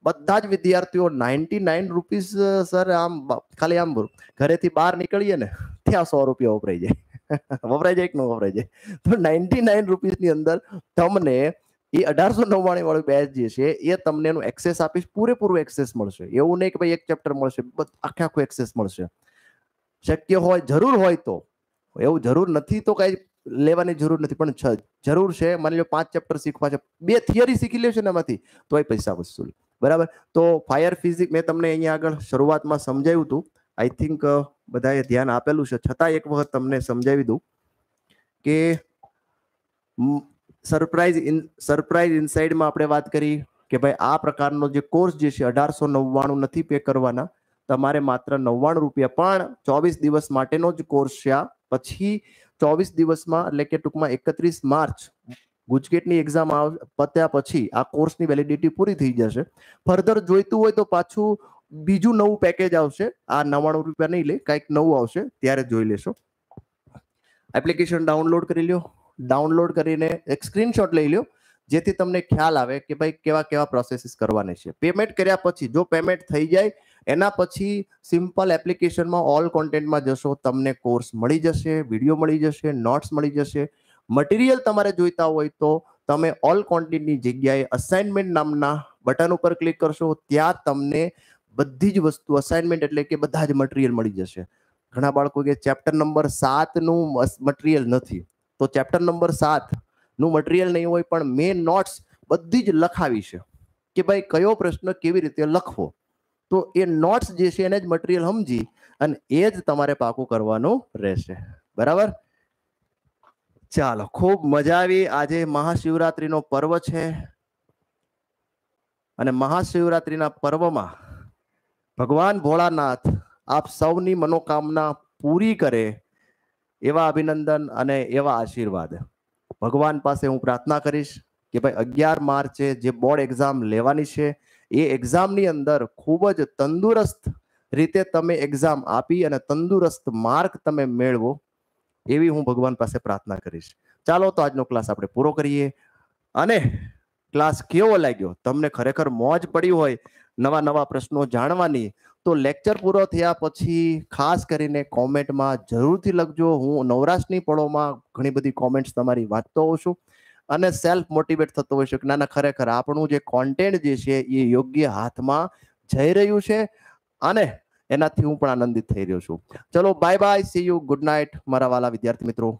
બધા જ વિદ્યાર્થીઓ નાઇન્ટી નાઇન રૂપીસ સર આમ ખાલી આમ ઘરેથી બહાર નીકળીએ ને ત્યાં સો રૂપિયા વપરાઈ જાય વપરાઈ જાય કે ન વપરાઈ જાય તો નાઇન્ટી નાઇન રૂપીસની અંદર તમને એ અઢારસો નવ્વાણું વાળું બેચ જે છે એ તમને એનું એક્સેસ આપીશ પૂરેપૂરું એક્સેસ મળશે એવું નહીં કે ભાઈ એક ચેપ્ટર મળશે આખે આખું એક્સેસ મળશે શક્ય હોય જરૂર હોય તો એવું જરૂર નથી તો કાંઈ લેવાની જરૂર નથી પણ જરૂર છે માની લો પાંચ ચેપ્ટર શીખવા છે બે થિયરી શીખી લેશે ને એમાંથી તોય પૈસા વસૂલ બરાબર તો ફાયર ફિઝિક મેં તમને અહીંયા આગળ શરૂઆતમાં સમજાવ્યું હતું આઈ થિંક બધાએ ધ્યાન આપેલું છે છતાં એક વખત તમને સમજાવી દઉં કે સરપ્રાઇઝ ઇન સરપ્રાઇઝ ઇનસાઇડમાં આપણે વાત કરી કે ભાઈ આ પ્રકારનો જે કોર્સ જે છે અઢારસો નવ્વાણું નથી પે કરવાના તમારે માત્ર નવ્વાણું રૂપિયા પણ ચોવીસ દિવસ માટેનો જ કોર્સ છે આ પછી ચોવીસ દિવસમાં એટલે કે ટૂંકમાં એકત્રીસ માર્ચ ગુજકેટની એક્ઝામ પત્યા પછી આ કોર્સની વેલિડિટી પૂરી થઈ જશે ફર્ધર જોઈતું હોય તો પાછું બીજું નવું પેકેજ આવશે આ નવાણું રૂપિયા નહીં લે કાંઈક નવું આવશે ત્યારે જોઈ લેશો એપ્લિકેશન ડાઉનલોડ કરી લ્યો ડાઉનલોડ કરીને એક સ્ક્રીનશોટ લઈ લ્યો જેથી તમને ખ્યાલ આવે કે ભાઈ કેવા કેવા પ્રોસેસીસ કરવાની છે પેમેન્ટ કર્યા પછી જો પેમેન્ટ થઈ જાય એના પછી સિમ્પલ એપ્લિકેશનમાં ઓલ કોન્ટેન્ટમાં જશો તમને કોર્સ મળી જશે વિડીયો મળી જશે નોટ્સ મળી જશે મટીરિયલ તમારે જોઈતા હોય તો તમે ઓલ કોન્ટેન્ટની જગ્યાએ અસાઇનમેન્ટ નામના બટન ઉપર ક્લિક કરશો ત્યાં તમને બધી જ વસ્તુ અસાઇનમેન્ટ એટલે કે બધા જ મટીરિયલ મળી જશે ઘણા બાળકો કે ચેપ્ટર નંબર સાતનું મટીરિયલ નથી તો ચેપ્ટર નંબર સાતનું મટીરિયલ નહીં હોય પણ મેં નોટ્સ બધી જ લખાવી છે કે ભાઈ કયો પ્રશ્ન કેવી રીતે લખવો તો એ નોટ્સ જે છે એને જ મટીરિયલ સમજી અને એ જ તમારે પાકું કરવાનું રહેશે બરાબર ચાલો ખૂબ મજા આવી આજે મહાશિવરાત્રિનો પર્વ છે અને મહાશિવરાત્રિના પર્વમાં ભગવાન ભોળાનાથ આપ સૌની મનોકામના પૂરી કરે એવા અભિનંદન અને એવા આશીર્વાદ ભગવાન પાસે હું પ્રાર્થના કરીશ કે ભાઈ અગિયાર માર્ચે જે બોર્ડ એક્ઝામ લેવાની છે એ એક્ઝામની અંદર ખૂબ જ તંદુરસ્ત રીતે તમે એક્ઝામ આપી અને તંદુરસ્ત માર્ક તમે મેળવો એવી હું ભગવાન પાસે પ્રાર્થના કરીશ ચાલો તો આજનો ક્લાસ આપણે પૂરો કરીએ અને ક્લાસ કેવો લાગ્યો તમને ખરેખર મોજ પડી હોય નવા નવા પ્રશ્નો જાણવાની તો લેક્ચર પૂરો થયા પછી ખાસ કરીને કોમેન્ટમાં જરૂરથી લખજો હું નવરાશની પળોમાં ઘણી બધી કોમેન્ટ્સ તમારી વાંચતો હોઉં છું અને સેલ્ફ મોટિવેટ થતો હોય છે કે ના ખરેખર આપણું જે કોન્ટેન્ટ જે છે એ યોગ્ય હાથમાં જઈ રહ્યું છે અને એનાથી હું પણ આનંદિત થઈ રહ્યો છું ચલો bye bye see you good night મારા વાલા વિદ્યાર્થી મિત્રો